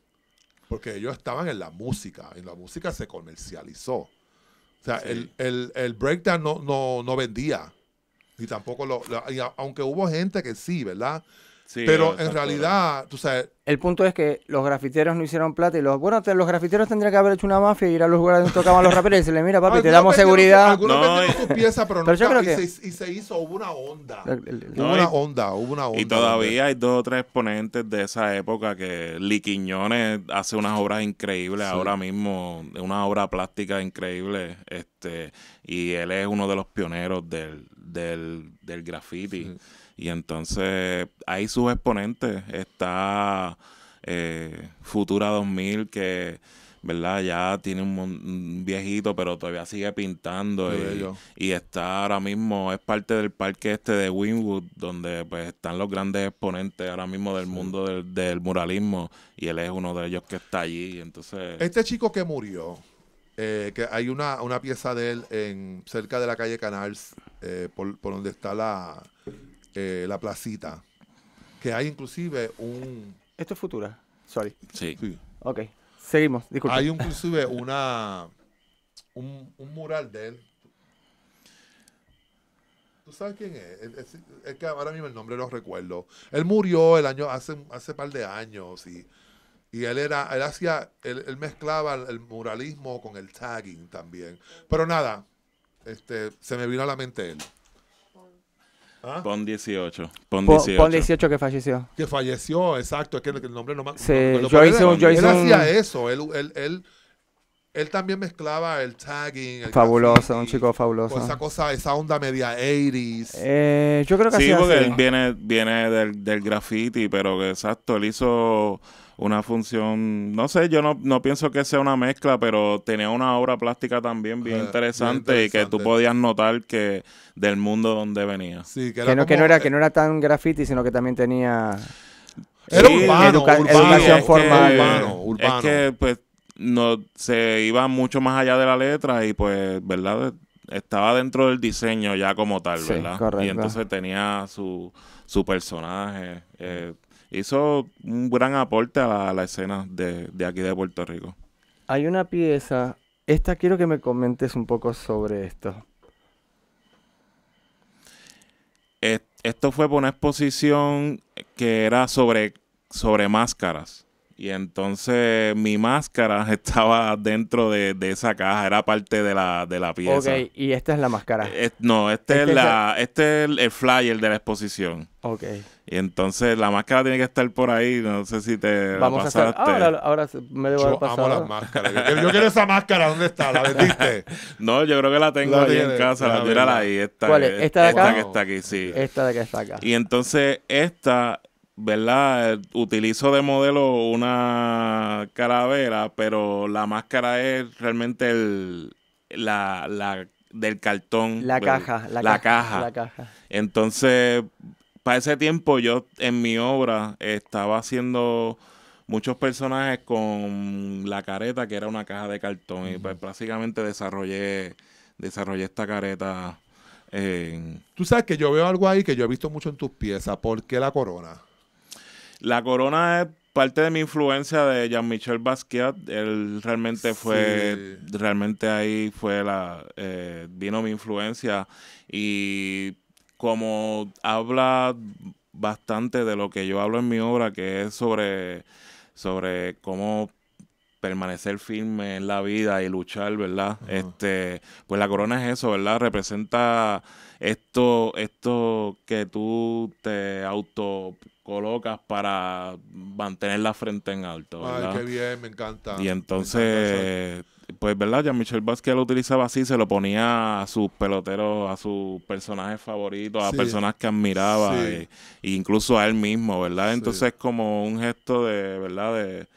porque ellos estaban en la música, y la música se comercializó. O sea, el, el, el, breakdance no, no, no vendía, ni tampoco, lo, aunque hubo gente que sí, ¿verdad? pero en realidad, tú sabes. El punto es que los grafiteros no hicieron plata y los. Bueno, los grafiteros tendrían que haber hecho una mafia y ir a los lugares donde tocaban los raperos y decirle, mira, papi, te damos seguridad. y, se, hizo, hubo una onda. hubo una onda, hubo una onda. Y todavía hay dos o tres exponentes de esa época que Liquiñones hace unas obras increíbles ahora mismo, una obra plástica increíble. Este, y él es uno de los pioneros del, del, graffiti. Y entonces hay sus exponentes. Está eh, Futura 2000 que... ¿verdad? Ya tiene un, viejito, pero todavía sigue pintando. Y, está ahora mismo, es parte del parque este de Winwood, donde pues están los grandes exponentes ahora mismo del mundo del, muralismo. Y él es uno de ellos que está allí. Entonces. Este chico que murió, eh, que hay una, una pieza de él en cerca de la calle Canals, eh, por, por donde está la eh, la placita, que hay inclusive un... Esto es Futura, sorry. Sí. Ok, seguimos, disculpe. Hay inclusive una, un, mural de él. ¿Tú sabes quién es? Es, que ahora mismo el nombre no recuerdo. Él murió el año hace hace par de años y, y él era él hacía él, mezclaba el, muralismo con el tagging también. Pero nada, este se me vino a la mente él. ¿Ah? Pon 18. Pon 18. Pon 18 que falleció. Que falleció, exacto. Es que el, nombre no me sí, yo, hice un, yo hice él hacía eso. Él, él, él él también mezclaba el tagging. El fabuloso, un chico fabuloso. Esa cosa, esa onda media 80s. Eh, yo creo que sí. porque él viene, viene del, graffiti, pero que exacto, él hizo una función, no sé, yo no, no pienso que sea una mezcla, pero tenía una obra plástica también bien, interesante, y que tú podías notar que del mundo donde venía. Sí, que, no, que no, era, que no era tan graffiti, sino que también tenía... Era urbano, educación formal. urbano. Es que pues no, se iba mucho más allá de la letra y pues, ¿verdad? Estaba dentro del diseño ya como tal, sí, ¿verdad? Correcto. Y entonces tenía su, personaje. Eh, hizo un gran aporte a la, escena de, aquí de Puerto Rico. Hay una pieza, esta quiero que me comentes un poco sobre esto. esto fue por una exposición que era sobre, sobre máscaras. Y entonces mi máscara estaba dentro de, de esa caja, era parte de la, de la pieza. Ok, y esta es la máscara. Eh, no, este, este es, la, el... este es el, flyer de la exposición. Ok. Y entonces la máscara tiene que estar por ahí, no sé si te Vamos A hacer... ahora, ahora, me debo yo pasar. Amo las máscaras. Yo, quiero esa máscara, ¿dónde está? ¿La vendiste? no, yo creo que la tengo ahí en casa, la, mírala ahí. Esta, ¿Cuál es? ¿Esta de acá? Esta que está aquí, sí. Esta de que está acá. Y entonces esta ¿verdad? Utilizo de modelo una caravera, pero la máscara es realmente la, la del cartón. La caja, la, caja, Entonces, para ese tiempo yo en mi obra estaba haciendo muchos personajes con la careta, que era una caja de cartón, y pues, prácticamente desarrollé, desarrollé esta careta. En... Tú sabes que yo veo algo ahí que yo he visto mucho en tus piezas. ¿Por qué la corona? La corona es parte de mi influencia de Jean-Michel Basquiat. Él realmente fue, realmente ahí fue la, eh, vino mi influencia y como habla bastante de lo que yo hablo en mi obra, que es sobre, sobre cómo permanecer firme en la vida y luchar, ¿verdad? Este, pues la corona es eso, ¿verdad? Representa esto, esto que tú te auto colocas para mantener la frente en alto. Ay, qué bien, me encanta. Y entonces, pues, ¿verdad? Ya Michelle Vázquez lo utilizaba así, se lo ponía a sus peloteros, a sus personajes favoritos, a personas que admiraba, e incluso a él mismo, ¿verdad? Entonces, como un gesto de, ¿verdad? De,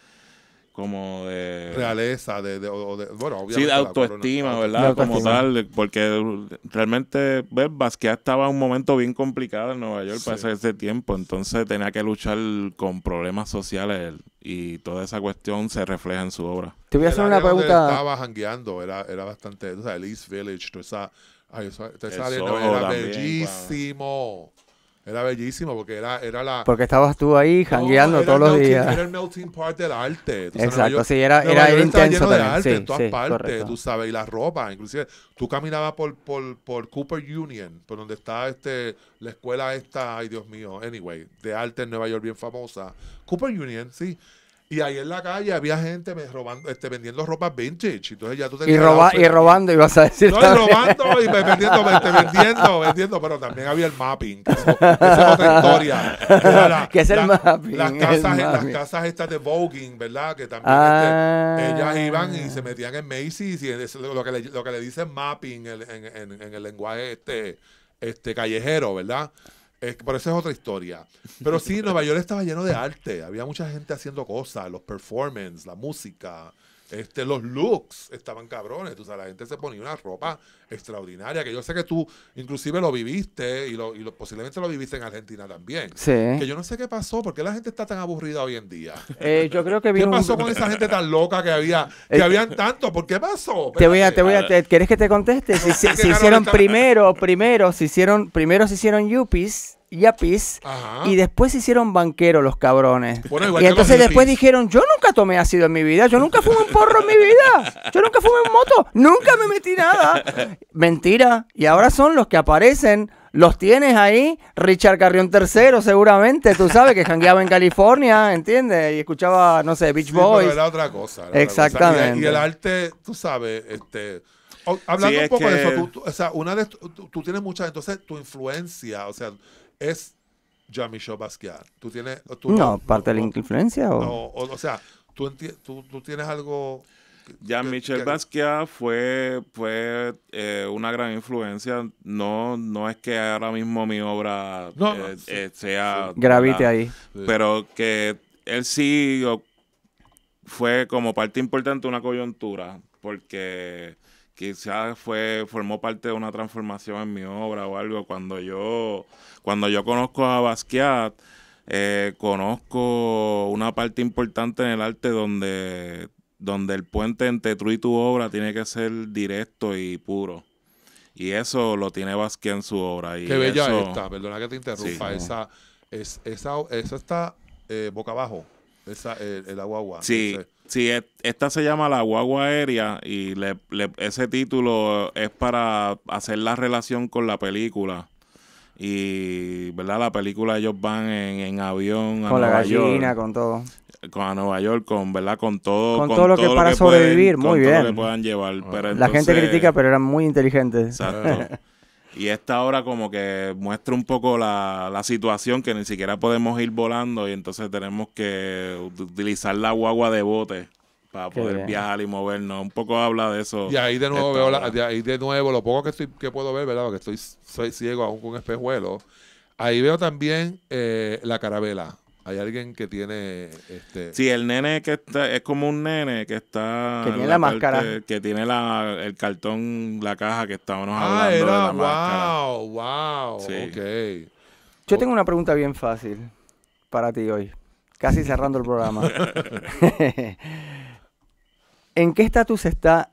como de realeza de, bueno obviamente sí de autoestima verdad como tal porque realmente ver Basquiat estaba en un momento bien complicado en Nueva York para ese tiempo entonces tenía que luchar con problemas sociales y toda esa cuestión se refleja en su obra te voy a hacer una pregunta estaba jangueando era era bastante o sea, el East Village toda esa Ay, era bellísimo. Era bellísimo porque era, era la... Porque estabas tú ahí jangueando todos los días. Era el melting part del arte. Exacto, sí, era, era era intenso arte en todas partes, tú sabes, y la ropa, inclusive. Tú caminabas por, por, por, Cooper Union, por donde está este la escuela esta, ay Dios mío, anyway, de arte en Nueva York bien famosa. Cooper Union, sí. Y ahí en la calle había gente este, vendiendo ropa vintage. Entonces ya tú y, robando y robando, ibas a decir. No, y robando y vendiendo, este, vendiendo, vendiendo. Pero también había el mapping. Que esa es otra historia. ¿Qué es el mapping? Las casas, las casas estas de voguing, ¿verdad? Que también este, ellas ah. iban y se metían en Macy's. Y lo, que le, lo que le dicen mapping en, el lenguaje este callejero, ¿verdad? Por eso es otra historia. Pero sí, Nueva York estaba lleno de arte. Había mucha gente haciendo cosas, los performances, la música. Este, los looks estaban cabrones, tú sabes, la gente se ponía una ropa extraordinaria, que yo sé que tú inclusive lo viviste y, lo, y lo, posiblemente lo viviste en Argentina también. Que yo no sé qué pasó, porque la gente está tan aburrida hoy en día. Eh, yo creo que vino ¿Qué pasó con esa gente tan loca que había, que eh, habían tanto? ¿Por qué pasó? Te voy a, te voy a, ¿quieres que te conteste? Si, hicieron primero, primero, se hicieron, primero se hicieron yuppies y después se hicieron banqueros los cabrones. y entonces después dijeron, yo nunca tomé ácido en mi vida, yo nunca fumé un porro en mi vida, yo nunca fumé un moto, nunca me metí nada. Mentira. Y ahora son los que aparecen. Los tienes ahí, Richard Carrión III seguramente, tú sabes que jangueaba en California, ¿entiendes? Y escuchaba, no sé, Beach Boy. Boys. era otra cosa. Exactamente. Y, el, arte, tú sabes, este... hablando un poco de eso, o sea, una de, tú, tienes muchas, entonces tu influencia, o sea, es Jean-Michel Basquiat. ¿Tú tienes, no, parte de la influencia. o, o, o sea, tú, tú, tienes algo... Jean-Michel Basquiat fue, fue eh, una gran influencia. No, no es que ahora mismo mi obra eh, eh, sea... Gravite ahí. Pero que él sí fue como parte importante de una coyuntura, porque quizás fue formó parte de una transformación en mi obra o algo cuando yo cuando yo conozco a Basquiat eh, conozco una parte importante en el arte donde donde el puente entre tú y tu obra tiene que ser directo y puro y eso lo tiene Basquiat en su obra y qué bella eso, está perdona que te interrumpa esa, es, esa está eh, boca abajo el, agua agua. Sí, Sí, e, esta se llama La Guagua Aérea y ese título es para hacer la relación con la película. Y, ¿verdad? La película ellos van en, avión a Con la gallina, con todo. Con, a Nueva York, con, ¿verdad? Con todo. Con, todo lo que es para sobrevivir, muy bien. Todo lo que puedan llevar. la gente critica, pero eran muy inteligentes. Exacto. Y esta hora como que muestra un poco la, situación que ni siquiera podemos ir volando y entonces tenemos que utilizar la guagua de bote para poder viajar y movernos. Un poco habla de eso. Y ahí de nuevo veo ahí de nuevo lo poco que estoy, que puedo ver, ¿verdad? que estoy soy ciego aún con espejuelo Ahí veo también eh, la carabela. Hay alguien que tiene este Sí, el nene que está es como un nene que está que tiene la, máscara, que tiene el cartón, la caja que estábamos ah, hablando era, de la máscara. Wow, sí. Yo tengo una pregunta bien fácil para ti hoy, casi cerrando el programa. ¿En qué estatus está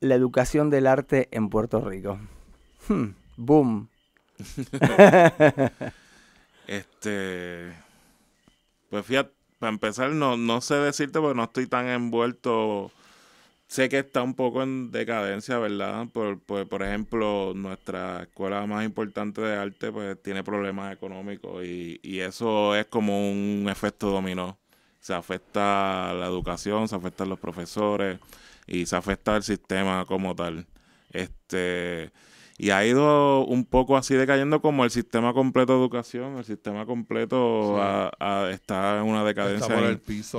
la educación del arte en Puerto Rico? Hmm, boom. este pues fíjate, para empezar, no, no sé decirte porque no estoy tan envuelto. Sé que está un poco en decadencia, ¿verdad? Por, pues, por, ejemplo, nuestra escuela más importante de arte pues tiene problemas económicos y, y eso es como un efecto dominó. Se afecta la educación, se afectan los profesores y se afecta el sistema como tal. Este, y ha ido un poco así decayendo como el sistema completo de educación, el sistema completo está en una decadencia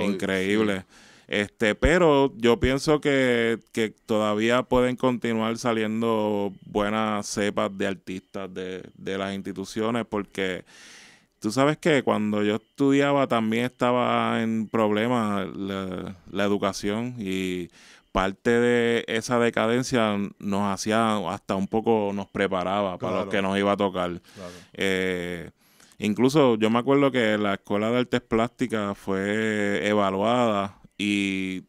increíble. Este, pero yo pienso que, todavía pueden continuar saliendo buenas cepas de artistas de, las instituciones porque tú sabes que cuando yo estudiaba también estaba en problemas la educación y parte de esa decadencia nos hacía hasta un poco, nos preparaba para lo que nos iba a tocar. Eh, incluso yo me acuerdo que la Escuela de Artes Plásticas fue evaluada y,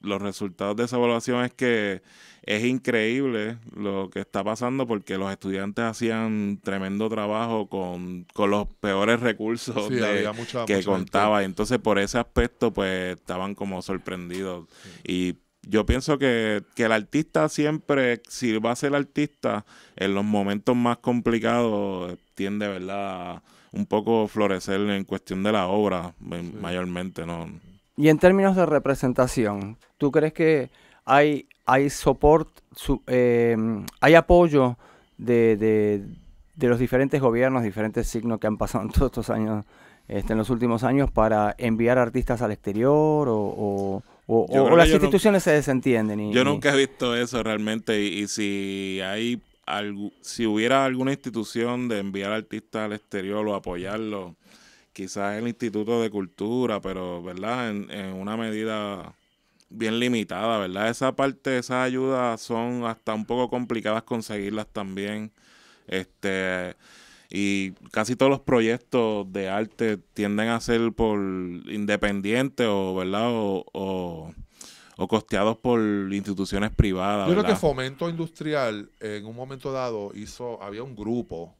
los resultados de esa evaluación es que es increíble lo que está pasando porque los estudiantes hacían tremendo trabajo con, los peores recursos que contaba. Entonces, por ese aspecto, pues estaban como sorprendidos. Y yo pienso que, el artista siempre, si va a ser artista, en los momentos más complicados tiende, ¿verdad? Un poco florecer en cuestión de la obra, mayormente, ¿no? Y en términos de representación, ¿tú crees que hay, hay soporte, em, hay apoyo de, los diferentes gobiernos, diferentes signos que han pasado en todos estos años, este, en los últimos años, para enviar artistas al exterior o o, las instituciones se desentienden. Y, yo nunca he visto eso realmente. Y, si hay algo, si hubiera alguna institución de enviar artistas al exterior o apoyarlo, quizás el Instituto de Cultura, pero ¿verdad? En, una medida bien limitada, ¿verdad? Esa parte, esas ayudas son hasta un poco complicadas conseguirlas también. Este, y casi todos los proyectos de arte tienden a ser por independientes o, ¿verdad? O, costeados por instituciones privadas. Yo creo que Fomento Industrial en un momento dado hizo, había un grupo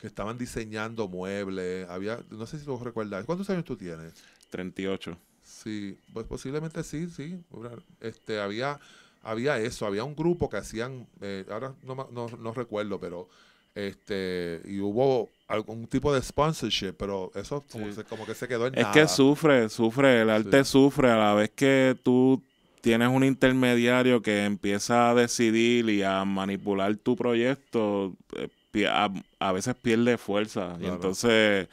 que estaban diseñando muebles, había, no sé si vos recuerdas, ¿cuántos años tú tienes? 38. Sí, pues posiblemente sí, sí. Este, había, había eso, había un grupo que hacían, eh, ahora no recuerdo, pero este y hubo algún tipo de sponsorship, pero eso como, que se quedó en es nada. Es que sufre, sufre, el arte sufre a la vez que tú tienes un intermediario que empieza a decidir y a manipular tu proyecto, eh, a, veces pierde fuerza. Y entonces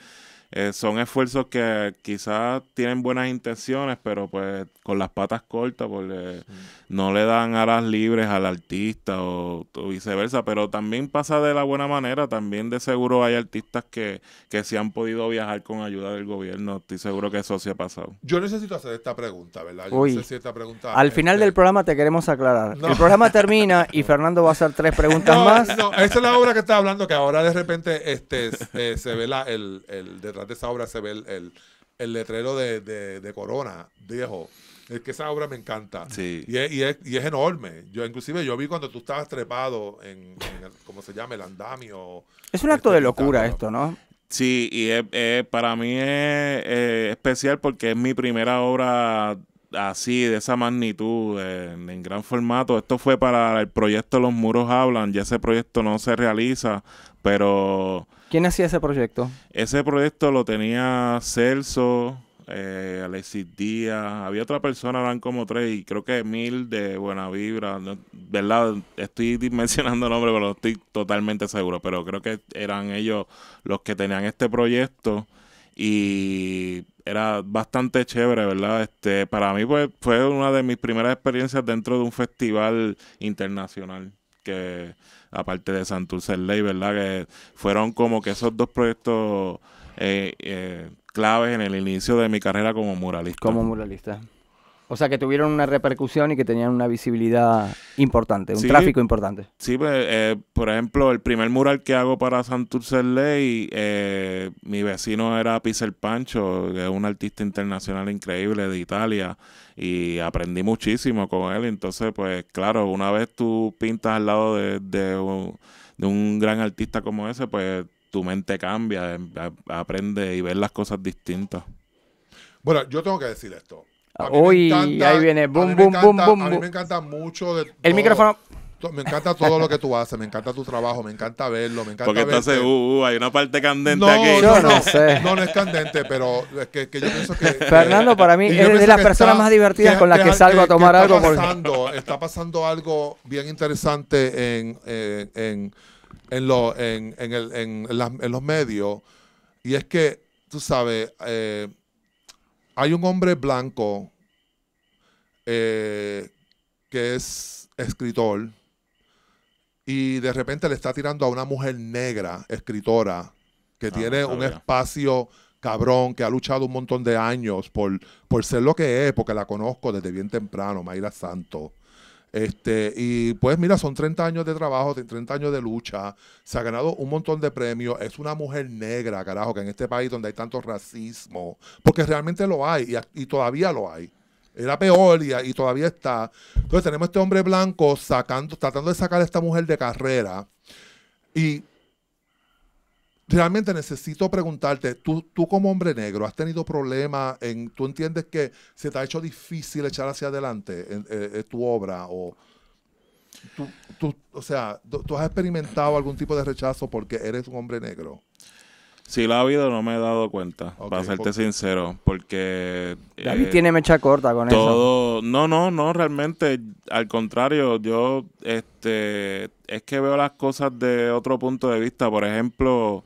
eh, son esfuerzos que quizás tienen buenas intenciones, pero pues con las patas cortas, porque no le dan aras libres al artista o, viceversa. Pero también pasa de la buena manera. También de seguro hay artistas que, que sí han podido viajar con ayuda del gobierno. Estoy seguro que eso sí ha pasado. Yo necesito hacer esta pregunta, ¿verdad? Yo esta pregunta. Al final este, del programa te queremos aclarar. El programa termina y Fernando va a hacer tres preguntas más. esa es la obra que está hablando, que ahora de repente este, se eh, ve el, el de esa obra se ve el, letrero de, Corona, viejo. Es que esa obra me encanta. Sí. Y, es, enorme. Yo inclusive yo vi cuando tú estabas trepado en, el, se llama? El andamio. Es un acto de este, locura esto, ¿no? Sí, y para mí es especial porque es mi primera obra así, de esa magnitud, en, gran formato. Esto fue para el proyecto Los Muros Hablan, ya ese proyecto no se realiza, pero... ¿Quién hacía ese proyecto? Ese proyecto lo tenía Celso, eh, Alexis Díaz, había otra persona, eran como tres, y creo que Mil de Buena Vibra, ¿verdad? Estoy mencionando nombre, pero estoy totalmente seguro, pero creo que eran ellos los que tenían este proyecto y era bastante chévere, ¿verdad? Este, para mí pues, fue una de mis primeras experiencias dentro de un festival internacional que aparte de Santurce Ley, ¿verdad? Que fueron como que esos dos proyectos eh, eh, claves en el inicio de mi carrera como muralista. Como muralista. O sea, que tuvieron una repercusión y que tenían una visibilidad importante, un tráfico importante. Sí, pues, eh, por ejemplo, el primer mural que hago para Santurce Ley, eh, mi vecino era Pizzer Pancho, que es un artista internacional increíble de Italia, y aprendí muchísimo con él. Entonces, pues claro, una vez tú pintas al lado de, de un gran artista como ese, pues tu mente cambia, em, aprende y ves las cosas distintas. Bueno, yo tengo que decir esto. ¡Uy! ahí viene, boom, boom, boom, boom. A mí me encanta mucho. el micrófono. Me encanta todo lo que tú haces, me encanta tu trabajo, me encanta verlo, me encanta Porque entonces, uh, uh, hay una parte candente aquí. No, no, no, sé. no, no es candente, pero es que, que yo pienso que... Fernando, eh, para mí, es de las personas más divertidas con las que, salgo a tomar algo. Pasando, Está pasando algo bien interesante en, en, en, en, en, el, en, en los medios, y es que, tú sabes... Eh, hay un hombre blanco eh, que es escritor y de repente le está tirando a una mujer negra, escritora, que ah, tiene un espacio cabrón, que ha luchado un montón de años por, por ser lo que es, porque la conozco desde bien temprano, Mayra Santo. Este, y pues mira, son 30 años de trabajo, 30 años de lucha, se ha ganado un montón de premios, es una mujer negra, carajo, que en este país donde hay tanto racismo, porque realmente lo hay y, todavía lo hay. Era peor y, y, todavía está. Entonces tenemos este hombre blanco sacando, tratando de sacar a esta mujer de carrera y realmente necesito preguntarte, tú, tú como hombre negro, ¿has tenido problemas en, tú entiendes que se te ha hecho difícil echar hacia adelante en, eh, eh, tu obra o... Tú, o sea, ¿tú has experimentado algún tipo de rechazo porque eres un hombre negro? Sí, la habido, no me he dado cuenta, para serte sincero, porque... Eh, David tiene mecha corta con todo... eso. No, no, no, realmente, al contrario, yo, este, es que veo las cosas de otro punto de vista. Por ejemplo,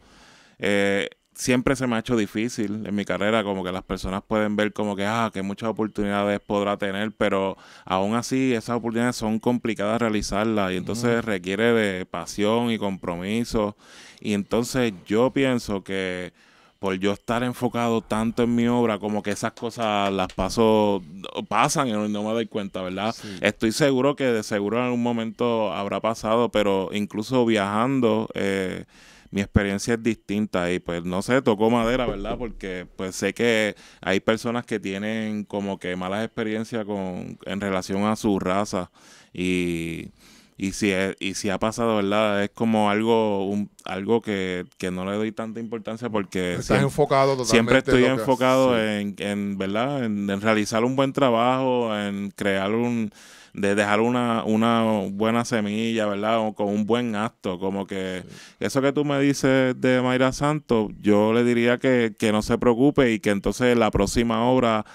eh, siempre se me ha hecho difícil en mi carrera, como que las personas pueden ver como que, ah, que muchas oportunidades podrá tener, pero aún así esas oportunidades son complicadas de realizarlas y entonces requiere de pasión y compromiso. Y entonces yo pienso que por yo estar enfocado tanto en mi obra, como que esas cosas las paso, pasan y no me doy cuenta, ¿verdad? Estoy seguro que de seguro en algún momento habrá pasado, pero incluso viajando... Eh, mi experiencia es distinta y pues no sé, tocó madera, ¿verdad? Porque pues sé que hay personas que tienen como que malas experiencias con, en relación a su raza y, y, si, y si ha pasado, ¿verdad? Es como algo, un, algo que, que no le doy tanta importancia porque Estás siempre, enfocado totalmente siempre estoy enfocado en, en, ¿verdad? en realizar un buen trabajo, en crear un de dejar una, una buena semilla, ¿verdad? O con un buen acto, como que eso que tú me dices de Mayra Santos, yo le diría que, que no se preocupe y que entonces la próxima obra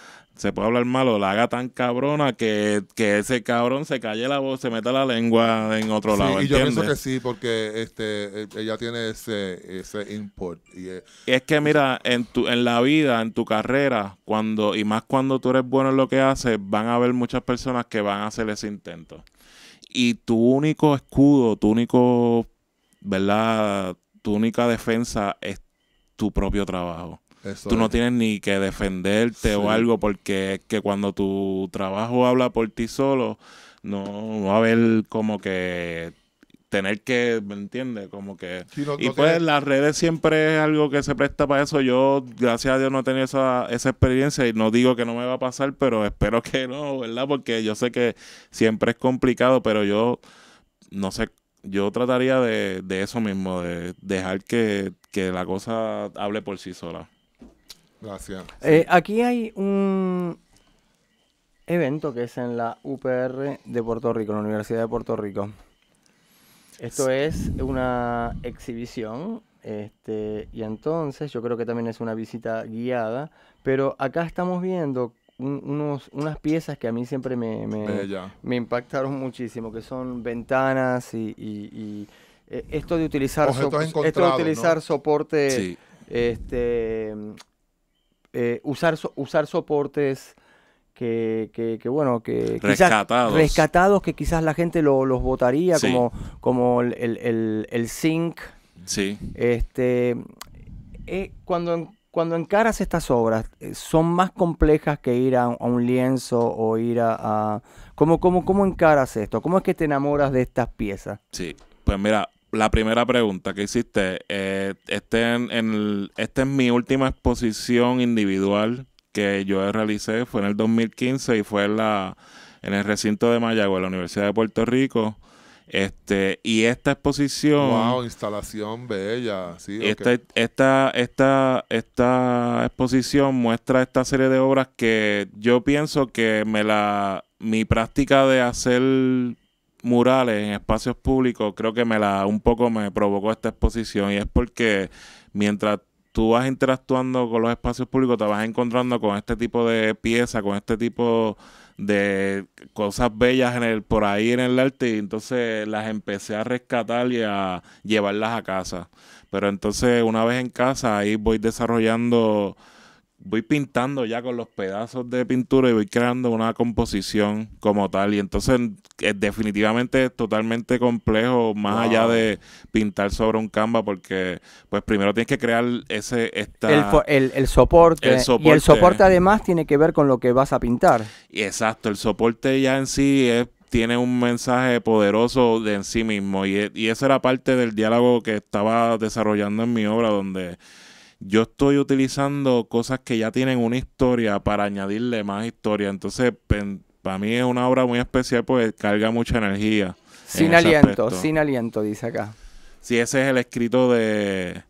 se puede hablar malo, la haga tan cabrona que, ese cabrón se calle la voz, se meta la lengua en otro lado. Y yo pienso que sí, porque este, e, ella tiene ese, ese input. Y es, que mira, en, tu, en la vida, en tu carrera, cuando y más cuando tú eres bueno en lo que haces, van a haber muchas personas que van a hacer ese intento. Y tu único escudo, tu único, ¿verdad? Tu única defensa es tu propio trabajo tú no tienes ni que defenderte o algo porque es que cuando tu trabajo habla por ti solo, no, va a haber como que tener que, ¿me entiendes? Como que... y pues las redes siempre es algo que se presta para eso. Yo, gracias a Dios, no he tenido esa, esa experiencia y no digo que no me va a pasar, pero espero que no, ¿verdad? Porque yo sé que siempre es complicado, pero yo no sé yo trataría de, de eso mismo, de dejar que, la cosa hable por sí sola. Gracias. Eh, aquí hay un evento que es en la UPR de Puerto Rico, en la Universidad de Puerto Rico. Esto es una exhibición este, y entonces yo creo que también es una visita guiada, pero acá estamos viendo unas piezas que a mí siempre me, impactaron muchísimo, que son ventanas y, eh, esto de utilizar, esto de utilizar soporte... Este, eh, usar, usar soportes que, que, bueno, que rescatados. rescatados que quizás la gente lo, los votaría, como, como el, zinc. Sí. Este, eh, cuando, cuando encaras estas obras, eh, ¿son más complejas que ir a, un lienzo o ir a... como cómo encaras esto? ¿Cómo es que te enamoras de estas piezas? Sí, pues mira, la primera pregunta que hiciste, eh, este en, esta es mi última exposición individual que yo realicé, fue en el 2015 y fue en, la, en el recinto de Mayagüez, la Universidad de Puerto Rico. Este, y esta exposición. Wow, instalación bella. Sí, esta, esta, esta, exposición muestra esta serie de obras que yo pienso que me la. mi práctica de hacer murales en espacios públicos, creo que me la un poco me provocó esta exposición y es porque mientras tú vas interactuando con los espacios públicos, te vas encontrando con este tipo de piezas, con este tipo de cosas bellas en el por ahí en el arte y entonces las empecé a rescatar y a llevarlas a casa. Pero entonces una vez en casa ahí voy desarrollando voy pintando ya con los pedazos de pintura y voy creando una composición como tal. Y entonces es eh, definitivamente es totalmente complejo, más allá de pintar sobre un canva, porque pues primero tienes que crear ese esta, el, el, soporte. Y el soporte además tiene que ver con lo que vas a pintar. Exacto, el soporte ya en sí es tiene un mensaje poderoso de en sí mismo y, y esa era parte del diálogo que estaba desarrollando en mi obra donde yo estoy utilizando cosas que ya tienen una historia para añadirle más historia. Entonces, para mí es una obra muy especial porque carga mucha energía. Sin aliento, sin aliento, dice acá. Sí, ese es el escrito de,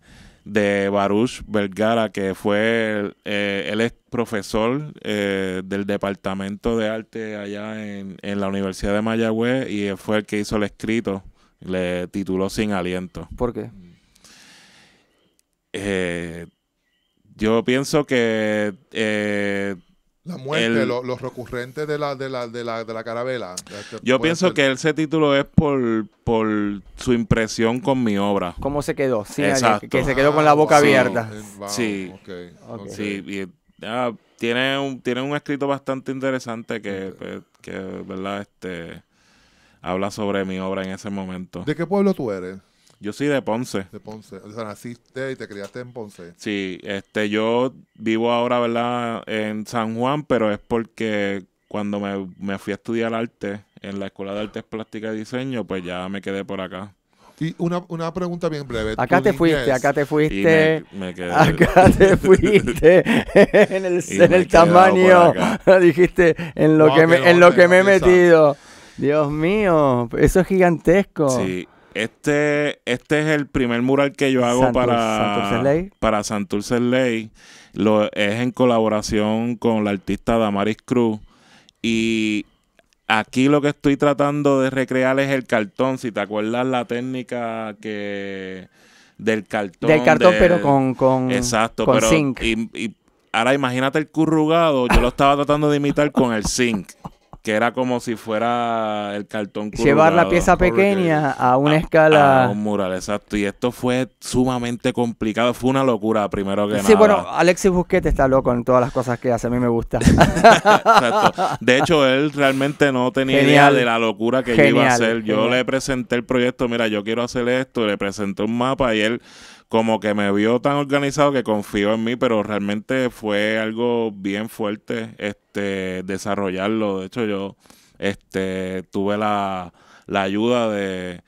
de Baruch Vergara, que fue, el eh, él es profesor eh, del Departamento de Arte allá en, en la Universidad de Mayagüez y fue el que hizo el escrito le tituló Sin Aliento. ¿Por qué? Eh, yo pienso que eh, la muerte, los recurrentes de la, de la, de la, carabela. Yo pienso que ese título es por, su impresión con mi obra. ¿Cómo se quedó? Sí, Que, se quedó con la boca abierta. sí, tiene, un, tiene un escrito bastante interesante que, pues, que, ¿verdad? Este, habla sobre mi obra en ese momento. ¿De qué pueblo tú eres? Yo soy de Ponce. De Ponce. O sea, naciste y te criaste en Ponce. Sí, este, yo vivo ahora, ¿verdad? En San Juan, pero es porque cuando me, fui a estudiar arte en la Escuela de Artes Plásticas y Diseño, pues ya me quedé por acá. Y una, pregunta bien breve. Acá te fuiste, acá te fuiste. quedé. Acá te fuiste. en el, tamaño. Dijiste, en lo que, en lo que me he metido. Dios mío, eso es gigantesco. Sí, este, este es el primer mural que yo hago para Santurce para Santurce Ley. Lo, es en colaboración con la artista Damaris Cruz. Y aquí lo que estoy tratando de recrear es el cartón. Si te acuerdas la técnica que del cartón. Del cartón, pero con, con, exacto, zinc. ahora imagínate el currugado. Yo lo estaba tratando de imitar con el zinc que era como si fuera el cartón que Llevar la pieza pequeña a una ah, escala. A un mural, exacto. Y esto fue sumamente complicado. Fue una locura, primero que nada. Sí, bueno, Alexis Busquete está loco en todas las cosas que hace. A mí me gusta. exacto. De hecho, él realmente no tenía idea de la locura que yo iba a hacer. Yo le presenté el proyecto, mira, yo quiero hacer esto. Le presenté un mapa y él como que me vio tan organizado que confió en mí, pero realmente fue algo bien fuerte este desarrollarlo. De hecho, yo este tuve la, ayuda de,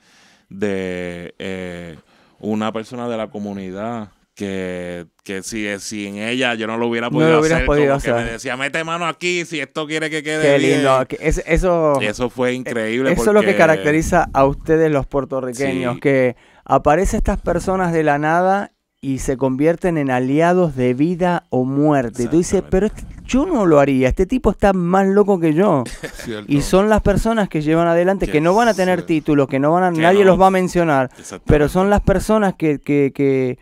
de eh, una persona de la comunidad que, que si sin ella yo no lo hubiera podido hacer. Podido hacer. Que me decía, mete mano aquí si esto quiere que quede Qué lindo. eso, eso fue eh, increíble. Eso es lo que caracteriza a ustedes los puertorriqueños, que aparecen estas personas de la nada y se convierten en aliados de vida o muerte. Tú dices, pero este, yo no lo haría, este tipo está más loco que yo. Y son las personas que llevan adelante, que no van a tener títulos, que no van a, nadie los va a mencionar, pero son las personas que, que, que,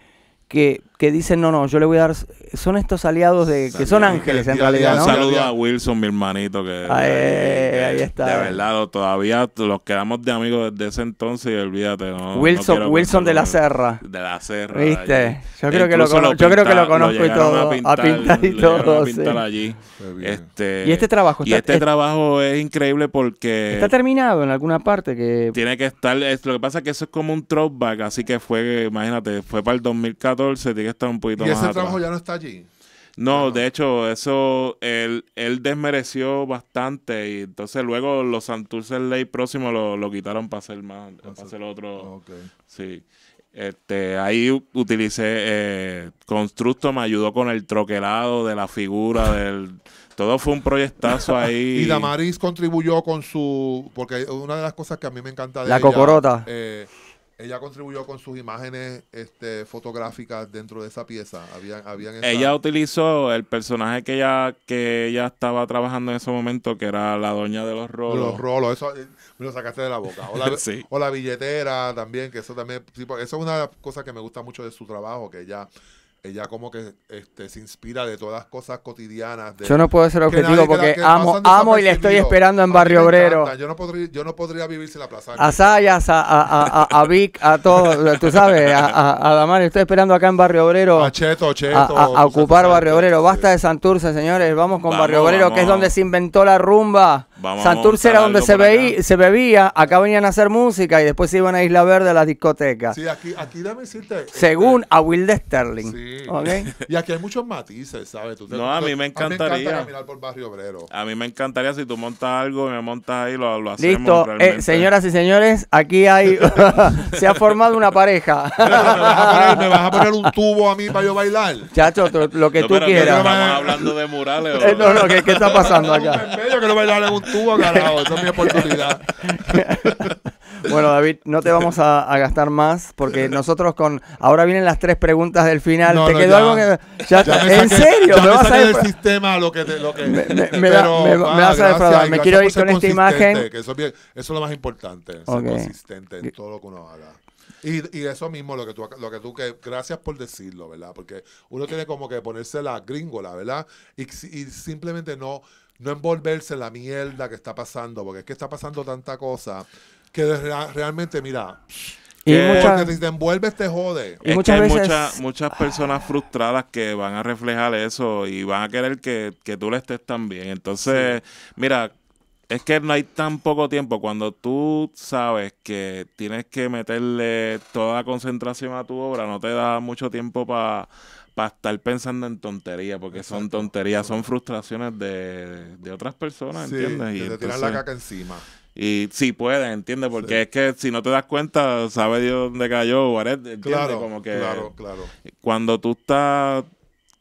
que que dicen, no, no, yo le voy a dar, son estos aliados de que son ángeles en realidad. ¿no? Un saludo a Wilson, mi hermanito, que, ah, eh, está. De verdad, todavía los quedamos de amigos desde ese entonces y olvídate. No, Wilson, Wilson de la Serra. De la Serra. Yo creo, que lo, conozco y todo. A pintar, y todo. Este, y este trabajo. y este trabajo es increíble porque... Está terminado en alguna parte que... Tiene que estar, es, lo que pasa es que eso es como un throwback, así que fue, imagínate, fue para el 2014, tiene que un poquito más. ¿Y ese trabajo ya no está allí? No, de hecho, eso él, desmereció bastante y entonces luego los Santurce Ley próximo lo, lo quitaron para hacer más, para hacer otro. Sí. Este, ahí utilicé, eh, Constructo me ayudó con el troquelado de la figura del... Todo fue un proyectazo ahí. y Damaris contribuyó con su... Porque una de las cosas que a mí me encanta de La cocorota. Eh, ella contribuyó con sus imágenes este, fotográficas dentro de esa pieza. Habían, habían Ella utilizó el personaje que ella, que ella estaba trabajando en ese momento, que era la doña de los rolos. Los rolos, eso eh, me lo sacaste de la boca. O la, billetera también, que eso también, eso es una cosa que me gusta mucho de su trabajo, que ella ella como que este, se inspira de todas las cosas cotidianas. yo no puedo ser objetivo porque amo, amo y le estoy esperando en Barrio Obrero. Yo no, podría, yo no podría vivir sin la plaza. A Zayas, a, a, a, Vic, a todos, tú sabes, a, a, le estoy esperando acá en Barrio Obrero. A Cheto, Cheto. A, ocupar Barrio Obrero. Basta de Santurce, señores, vamos con Barrio Obrero, que es donde se inventó la rumba. Santurce era donde se, bebía, acá venían a hacer música y después se iban a Isla Verde a las discotecas. Sí, aquí, aquí dame decirte. Este, Según a Will Sterling. Sí. Y aquí hay muchos matices, ¿sabes? no, a mí me encantaría. A mí me por Barrio Obrero. A mí me encantaría si tú montas algo y me montas ahí, lo, lo hacemos. Listo, eh, señoras y señores, aquí hay. se ha formado una pareja. ¿me, vas a poner, un tubo a mí para yo bailar? Chacho, lo que tú quieras. Estamos hablando de murales. Eh, no, no, ¿qué, está pasando acá? En medio que no bailar a estuvo agarrado Esa es mi oportunidad. Bueno, David, no te vamos a, gastar más porque nosotros con. Ahora vienen las tres preguntas del final. ¿Te quedó algo que.? Ya, ¿En serio? Ya ¿Me vas a del sistema lo que. lo que me, me, me, pero, me vas a defraudar. Me quiero ir con esta imagen. eso, es bien, eso, es lo más importante. Ser consistente en todo lo que uno haga. Y, y, eso mismo, lo que tú, lo que tú que, gracias por decirlo, ¿verdad? Porque uno tiene como que ponerse la gringola, ¿verdad? Y, y simplemente no, no envolverse en la mierda que está pasando, porque es que está pasando tanta cosa que realmente, mira. Y si te envuelves te jode. hay muchas, muchas personas frustradas que van a reflejar eso y van a querer que, que tú le estés también. Entonces, mira, es que no hay tan poco tiempo. Cuando tú sabes que tienes que meterle toda concentración a tu obra, no te da mucho tiempo para para estar pensando en tonterías, porque son tonterías, son frustraciones de, otras personas, ¿entiendes? Y te tirar la caca encima. Y sí puedes ¿entiendes? Porque es que si no te das cuenta, sabe Dios dónde cayó, ¿entiendes? Claro, como que claro, claro. Cuando tú estás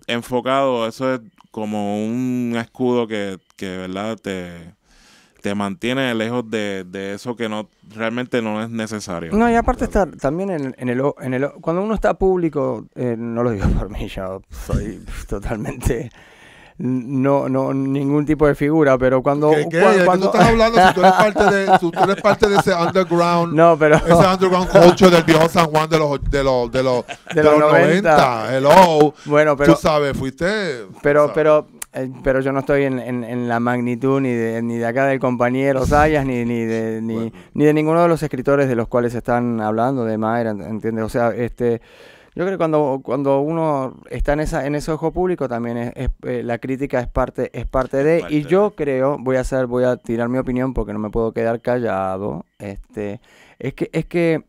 enfocado, eso es como un escudo que, que ¿verdad? Te, te mantiene lejos de, de, eso que no realmente no es necesario. No, y aparte también en, en, el, en el... Cuando uno está público, eh, no lo digo por mí, yo soy totalmente... No, no, ningún tipo de figura, pero cuando... ¿Qué, cuando, estás hablando si tú, eres parte de, si tú eres parte de ese underground... No, pero... Ese underground culture del viejo San Juan de los, de los, de los, de, los, 90. Hello. Bueno, pero... Tú sabes, fuiste... Pero, pero eh, pero yo no estoy en, la magnitud ni de, acá del compañero Sayas, ni, ni, de, ni, de ninguno de los escritores de los cuales están hablando, de Mayer, ¿entiendes? O sea, este... Yo creo que cuando, cuando uno está en, esa, en ese ojo público también es, eh, la crítica es parte, es parte de. y yo creo, voy a hacer, voy a tirar mi opinión porque no me puedo quedar callado. Este, es que, es que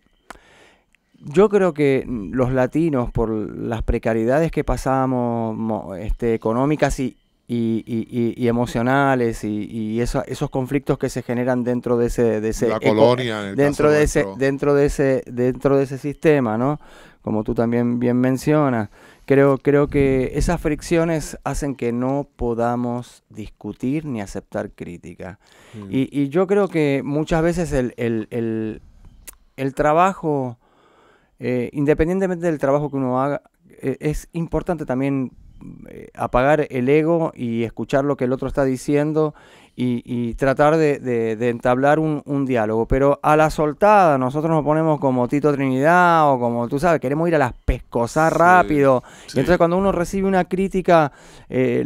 yo creo que los latinos, por las precariedades que pasamos, este, económicas y, y, y, emocionales y, esos conflictos que se generan dentro de ese la colonia dentro de ese dentro de ese dentro de ese sistema no como tú también bien mencionas creo creo que esas fricciones hacen que no podamos discutir ni aceptar crítica mm. y, yo creo que muchas veces el, trabajo eh, independientemente del trabajo que uno haga eh, es importante también eh, apagar el ego y escuchar lo que el otro está diciendo y, tratar de, entablar un, diálogo. Pero a la soltada nosotros nos ponemos como Tito Trinidad o como tú sabes, queremos ir a las pescosas rápido. entonces cuando uno recibe una crítica, eh,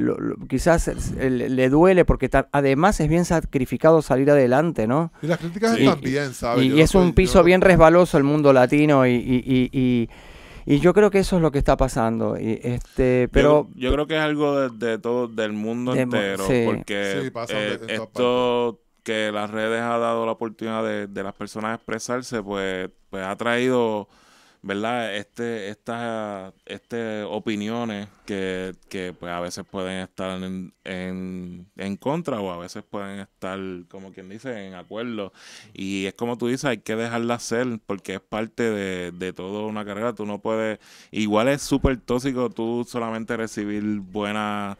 quizás le, duele porque además es bien sacrificado salir adelante, ¿no? Y las es un piso bien resbaloso el mundo latino y y yo creo que eso es lo que está pasando. Y este, pero yo, creo que es algo de, todo del mundo entero, porque eh, esto que las redes ha dado la oportunidad de, las personas expresarse, pues, pues ha traído ¿verdad? Este, estas este opiniones que, pues, a veces pueden estar en, en, contra o a veces pueden estar, como quien dice, en acuerdo. Y es como tú dices, hay que dejarla ser porque es parte de, de toda una carrera. Tú no puedes, igual es súper tóxico tú solamente recibir buenas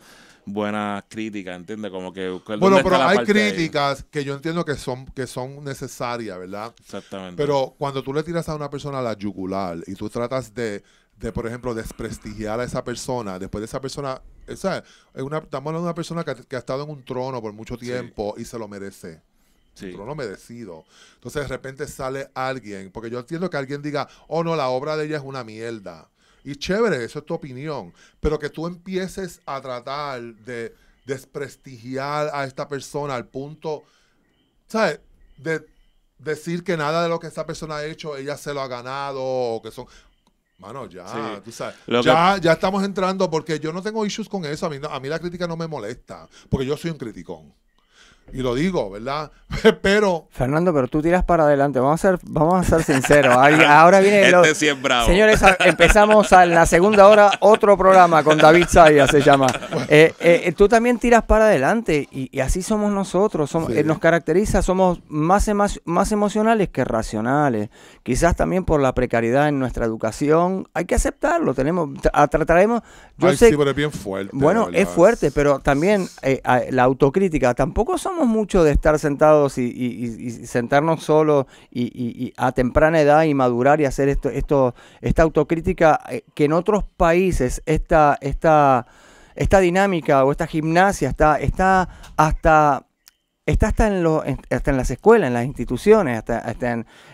buenas críticas, ¿entiendes? Como que bueno, pero hay críticas que yo entiendo que son que son necesarias, ¿verdad? Exactamente. Pero cuando tú le tiras a una persona la yugular y tú tratas de por ejemplo, desprestigiar a esa persona, después de esa persona, o es una, estamos hablando de una persona que, ha estado en un trono por mucho tiempo y se lo merece. Sí. Un trono merecido. Entonces de repente sale alguien, porque yo entiendo que alguien diga, oh no, la obra de ella es una mierda. Y chévere, eso es tu opinión. Pero que tú empieces a tratar de desprestigiar a esta persona al punto, ¿sabes? De decir que nada de lo que esta persona ha hecho, ella se lo ha ganado, o que son... Mano, ya, tú sabes. ya, ya estamos entrando porque yo no tengo issues con eso. A mí, a mí la crítica no me molesta, porque yo soy un criticón y lo digo, ¿verdad? pero. Fernando, pero tú tiras para adelante. Vamos a ser, vamos a ser sinceros. Ahora viene. El este Señores, empezamos a, en la segunda hora otro programa con David Zaya, se llama. Eh, eh, eh, tú también tiras para adelante y, así somos nosotros. nos caracteriza, somos más, más emocionales que racionales. Quizás también por la precariedad en nuestra educación. Hay que aceptarlo. Tenemos, trataremos. Yo sé, bien Bueno, es fuerte, pero también la autocrítica. Tampoco son mucho de estar sentados y, sentarnos solos y, a temprana edad y madurar y hacer esto, esto, esta autocrítica eh, que en otros países esta, esta, esta dinámica o esta gimnasia está, está hasta está hasta en, en las escuelas, en las instituciones, hasta,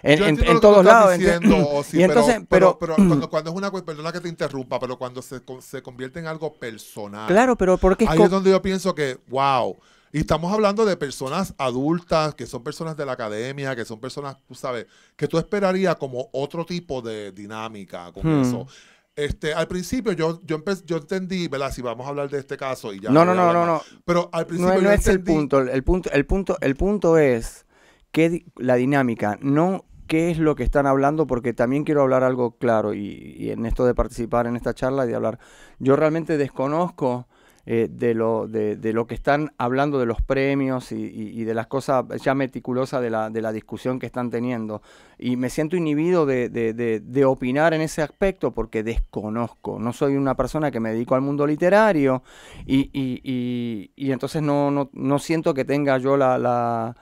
en, todos lados. pero, pero, pero, cuando, es una perdona que te interrumpa, pero cuando se, se convierte en algo personal. Claro, pero porque ahí es donde yo pienso que, wow, y estamos hablando de personas adultas, que son personas de la academia, que son personas, tú sabes, que tú esperarías como otro tipo de dinámica con hmm. eso. Este, al principio yo, yo, yo entendí, ¿verdad? Si vamos a hablar de este caso y ya. No, no, no, no, no. Pero al principio. No, no es el punto. El punto, el punto, el punto es que la dinámica, no qué es lo que están hablando, porque también quiero hablar algo claro y, y en esto de participar en esta charla y de hablar. Yo realmente desconozco eh, de, lo, de, lo que están hablando de los premios y, de las cosas ya meticulosas de la, de la, discusión que están teniendo. Y me siento inhibido de, opinar en ese aspecto porque desconozco. No soy una persona que me dedico al mundo literario y, y entonces no, siento que tenga yo la, la,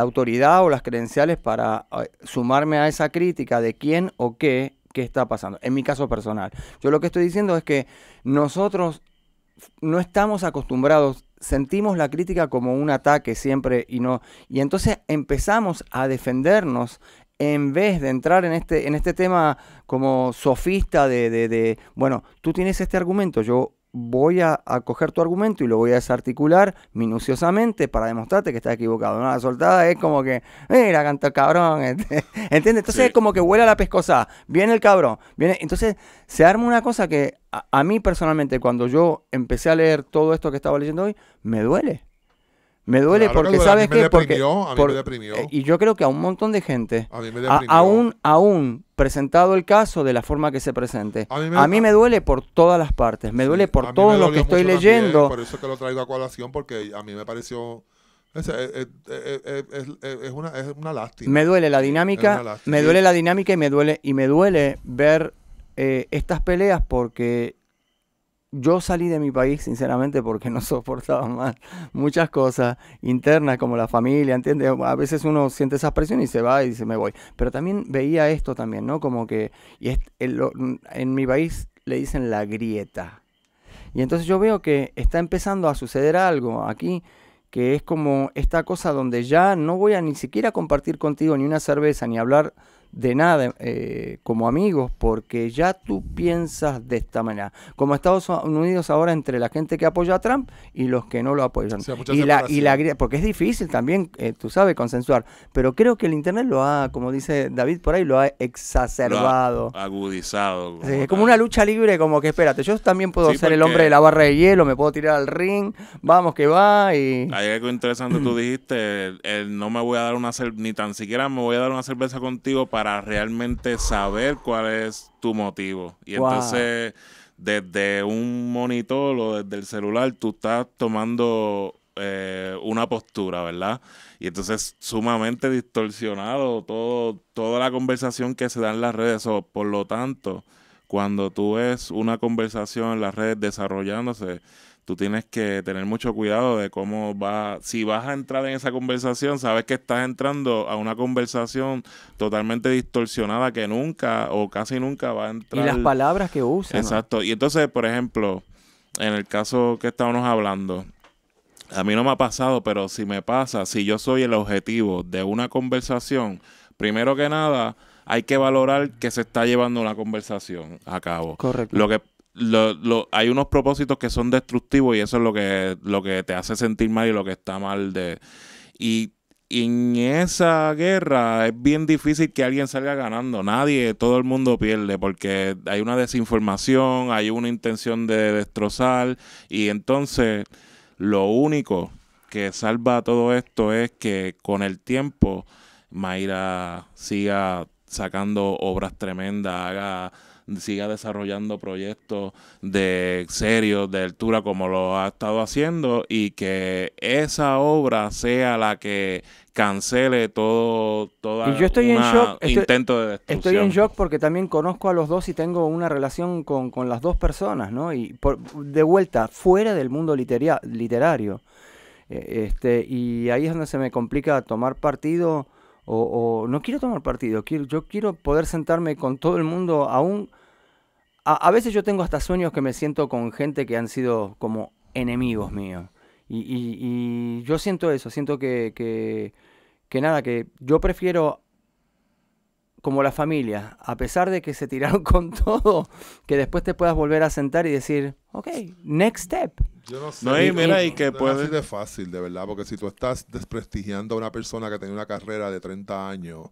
autoridad o las credenciales para eh, sumarme a esa crítica de quién o qué, qué está pasando. En mi caso personal, yo lo que estoy diciendo es que nosotros no estamos acostumbrados, sentimos la crítica como un ataque siempre y no. Y entonces empezamos a defendernos en vez de entrar en este, en este tema como sofista de, de, de, bueno, tú tienes este argumento, yo voy a, coger tu argumento y lo voy a desarticular minuciosamente para demostrarte que estás equivocado. una La soltada es como que, mira, canta el cabrón. Este, ¿Entiendes? Entonces es como que huele la pescosa. Viene el cabrón. Viene... Entonces se arma una cosa que a, mí personalmente, cuando yo empecé a leer todo esto que estaba leyendo hoy, me duele. Me duele porque, ¿sabes qué? a mí me deprimió. Eh, y yo creo que a un montón de gente, aún, aún presentado el caso de la forma que se presente, a mí me, duele por todas las partes, me duele por todo lo que estoy leyendo. Por eso que lo traigo a colación, porque a mí me pareció... Es, una, lástima. Me duele la dinámica, me duele la dinámica y me duele, y me duele ver eh, estas peleas porque yo salí de mi país, sinceramente, porque no soportaba más muchas cosas internas como la familia, ¿entiendes? A veces uno siente esa presión y se va y dice, me voy. Pero también veía esto también, ¿no? Como que y en, en mi país le dicen la grieta. Y entonces yo veo que está empezando a suceder algo aquí que es como esta cosa donde ya no voy a ni siquiera compartir contigo ni una cerveza ni hablar de nada eh, como amigos porque ya tú piensas de esta manera. Como Estados Unidos ahora entre la gente que apoya a Trump y los que no lo apoyan. y, la, y la, porque es difícil también, eh, tú sabes, consensuar. Pero creo que el Internet lo ha, como dice David por ahí, lo ha exacerbado. agudizado. Como, es como una lucha libre, como que espérate, yo también puedo ser el hombre de la barra de hielo, me puedo tirar al ring, vamos que va. y Hay algo interesante, tú dijiste, no me voy a dar una cerveza, ni tan siquiera me voy a dar una cerveza contigo para para realmente saber cuál es tu motivo. Y entonces, desde un monitor o desde el celular, tú estás tomando eh, una postura, ¿verdad? Y entonces sumamente distorsionado todo, toda la conversación que se da en las redes. por lo tanto, cuando tú ves una conversación en las redes desarrollándose, tú tienes que tener mucho cuidado de cómo va... si vas a entrar en esa conversación, sabes que estás entrando a una conversación totalmente distorsionada que nunca o casi nunca va a entrar. Y las palabras que usan. Exacto. Y entonces, por ejemplo, en el caso que estábamos hablando, a mí no me ha pasado, pero si me pasa, si yo soy el objetivo de una conversación, primero que nada, hay que valorar que se está llevando una conversación a cabo. Correcto. Lo que lo, lo, hay unos propósitos que son destructivos y eso es lo que, lo que te hace sentir mal y lo que está mal de... Y, y en esa guerra es bien difícil que alguien salga ganando. Nadie, todo el mundo pierde porque hay una desinformación, hay una intención de destrozar y entonces lo único que salva todo esto es que con el tiempo Mayra siga sacando obras tremendas, haga siga desarrollando proyectos de serio, de altura, como lo ha estado haciendo, y que esa obra sea la que cancele todo toda y yo estoy en shock, intento de Estoy en shock porque también conozco a los dos y tengo una relación con, las dos personas, ¿no? Y de vuelta, fuera del mundo literario. E, este, y ahí es donde se me complica tomar partido o, o no quiero tomar partido, quiero, yo quiero poder sentarme con todo el mundo, aún a, veces yo tengo hasta sueños que me siento con gente que han sido como enemigos míos. Y, yo siento eso, siento que, que, nada, que yo prefiero como la familia, a pesar de que se tiraron con todo, que después te puedas volver a sentar y decir, ok, next step. Yo no sé. No, y mira, que puede. ser fácil, de verdad, porque si tú estás desprestigiando a una persona que tiene una carrera de 30 años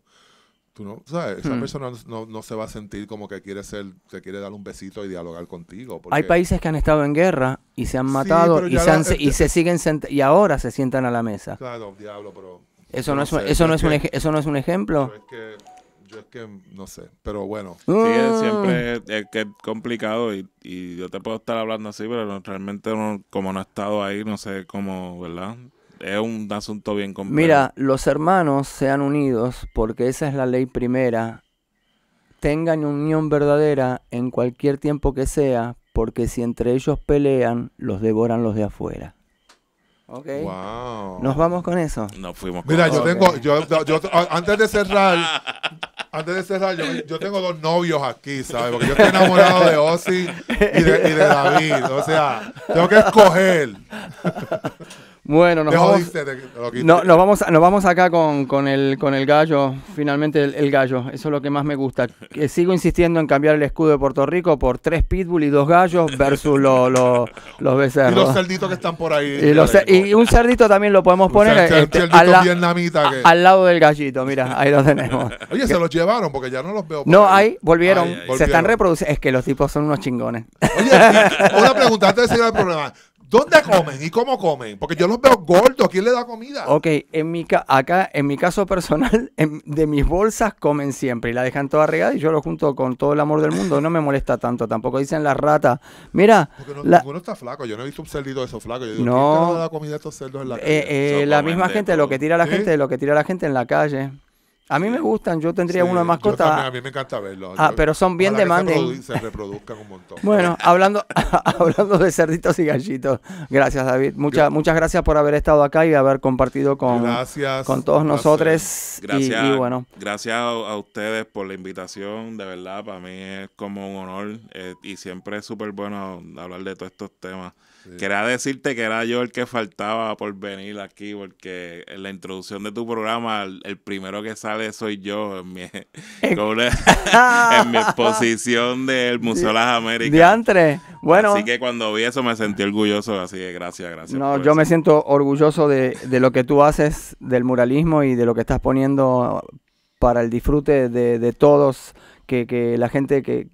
esa hmm. persona no, se va a sentir como que quiere ser, que quiere dar un besito y dialogar contigo. Hay países que han estado en guerra y se han matado y, se han, este y se siguen y ahora se sientan a la mesa. Claro, diablo, pero eso no, es, eso no es, un eso no es un ejemplo. yo es que no sé, pero bueno. Mm. siempre es, que complicado y, y, yo te puedo estar hablando así, pero realmente como no he estado ahí, no sé cómo, ¿verdad? es un asunto bien complicado. Mira, los hermanos sean unidos porque esa es la ley primera. Tengan unión verdadera en cualquier tiempo que sea, porque si entre ellos pelean, los devoran los de afuera. Ok. Wow. Nos vamos con eso. fuimos Mira, yo tengo, antes de cerrar, antes de cerrar, yo, tengo dos novios aquí, ¿sabes? Porque yo estoy enamorado de Ozzy y de David. O sea, tengo que escoger. Bueno, nos vamos, no, nos vamos, acá con, el, con el gallo, finalmente el, gallo, eso es lo que más me gusta. Eh, sigo insistiendo en cambiar el escudo de Puerto Rico por tres pitbull y dos gallos versus los becerros. Y los cerditos que están por ahí. Y, un cerdito también lo podemos poner al, al, lado del gallito, mira, ahí lo tenemos. Oye, se los llevaron porque ya no los veo. no, ahí, volvieron, se están reproduciendo, es que los tipos son unos chingones. Oye, una pregunta antes de seguir el programa. ¿Dónde comen y cómo comen? Porque yo los veo gordos. ¿Quién le da comida? Ok, en mi acá, en mi caso personal, em, de mis bolsas comen siempre y la dejan toda regada y yo lo junto con todo el amor del mundo. No me molesta tanto. Tampoco dicen las rata. Mira. Porque ninguno está flaco. Yo no he visto un cerdito de esos flacos. Yo no. ¿quién da comida a estos cerdos en la eh, calle? Eh, la misma gente, lo que tira la gente gente, lo que tira la gente en la calle. A mí me gustan, yo tendría uno una mascota. a mí me encanta verlos. Ah, pero son bien de Se, se, reproduzcan un montón. Bueno, hablando, hablando de cerditos y gallitos. Gracias, David. Muchas, muchas gracias por haber estado acá y haber compartido con, con todos nosotros. Gracias. Gracias a, ustedes por la invitación. De verdad, para mí es como un honor eh, y siempre es súper bueno hablar de todos estos temas. Quería decirte que era yo el que faltaba por venir aquí, porque en la introducción de tu programa, el, primero que sale soy yo en mi, exposición del Museo de Las Américas. Diantre. Bueno. Así que cuando vi eso me sentí orgulloso, así que gracias, gracias. No, yo me siento orgulloso de, lo que tú haces del muralismo y de lo que estás poniendo para el disfrute de, todos, que, que la gente, que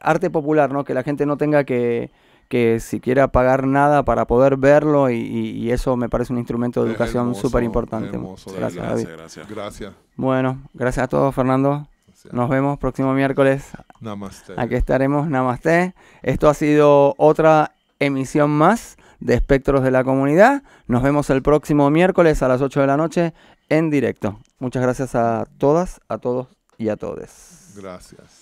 arte popular, ¿no? Que la gente no tenga que que siquiera pagar nada para poder verlo y, eso me parece un instrumento de educación súper importante. Gracias, gracias, gracias, Bueno, gracias a todos, Fernando. Nos vemos próximo miércoles. Namaste. Aquí estaremos. Namaste. Esto ha sido otra emisión más de Espectros de la Comunidad. Nos vemos el próximo miércoles a las 8 de la noche en directo. Muchas gracias a todas, a todos y a todes. Gracias.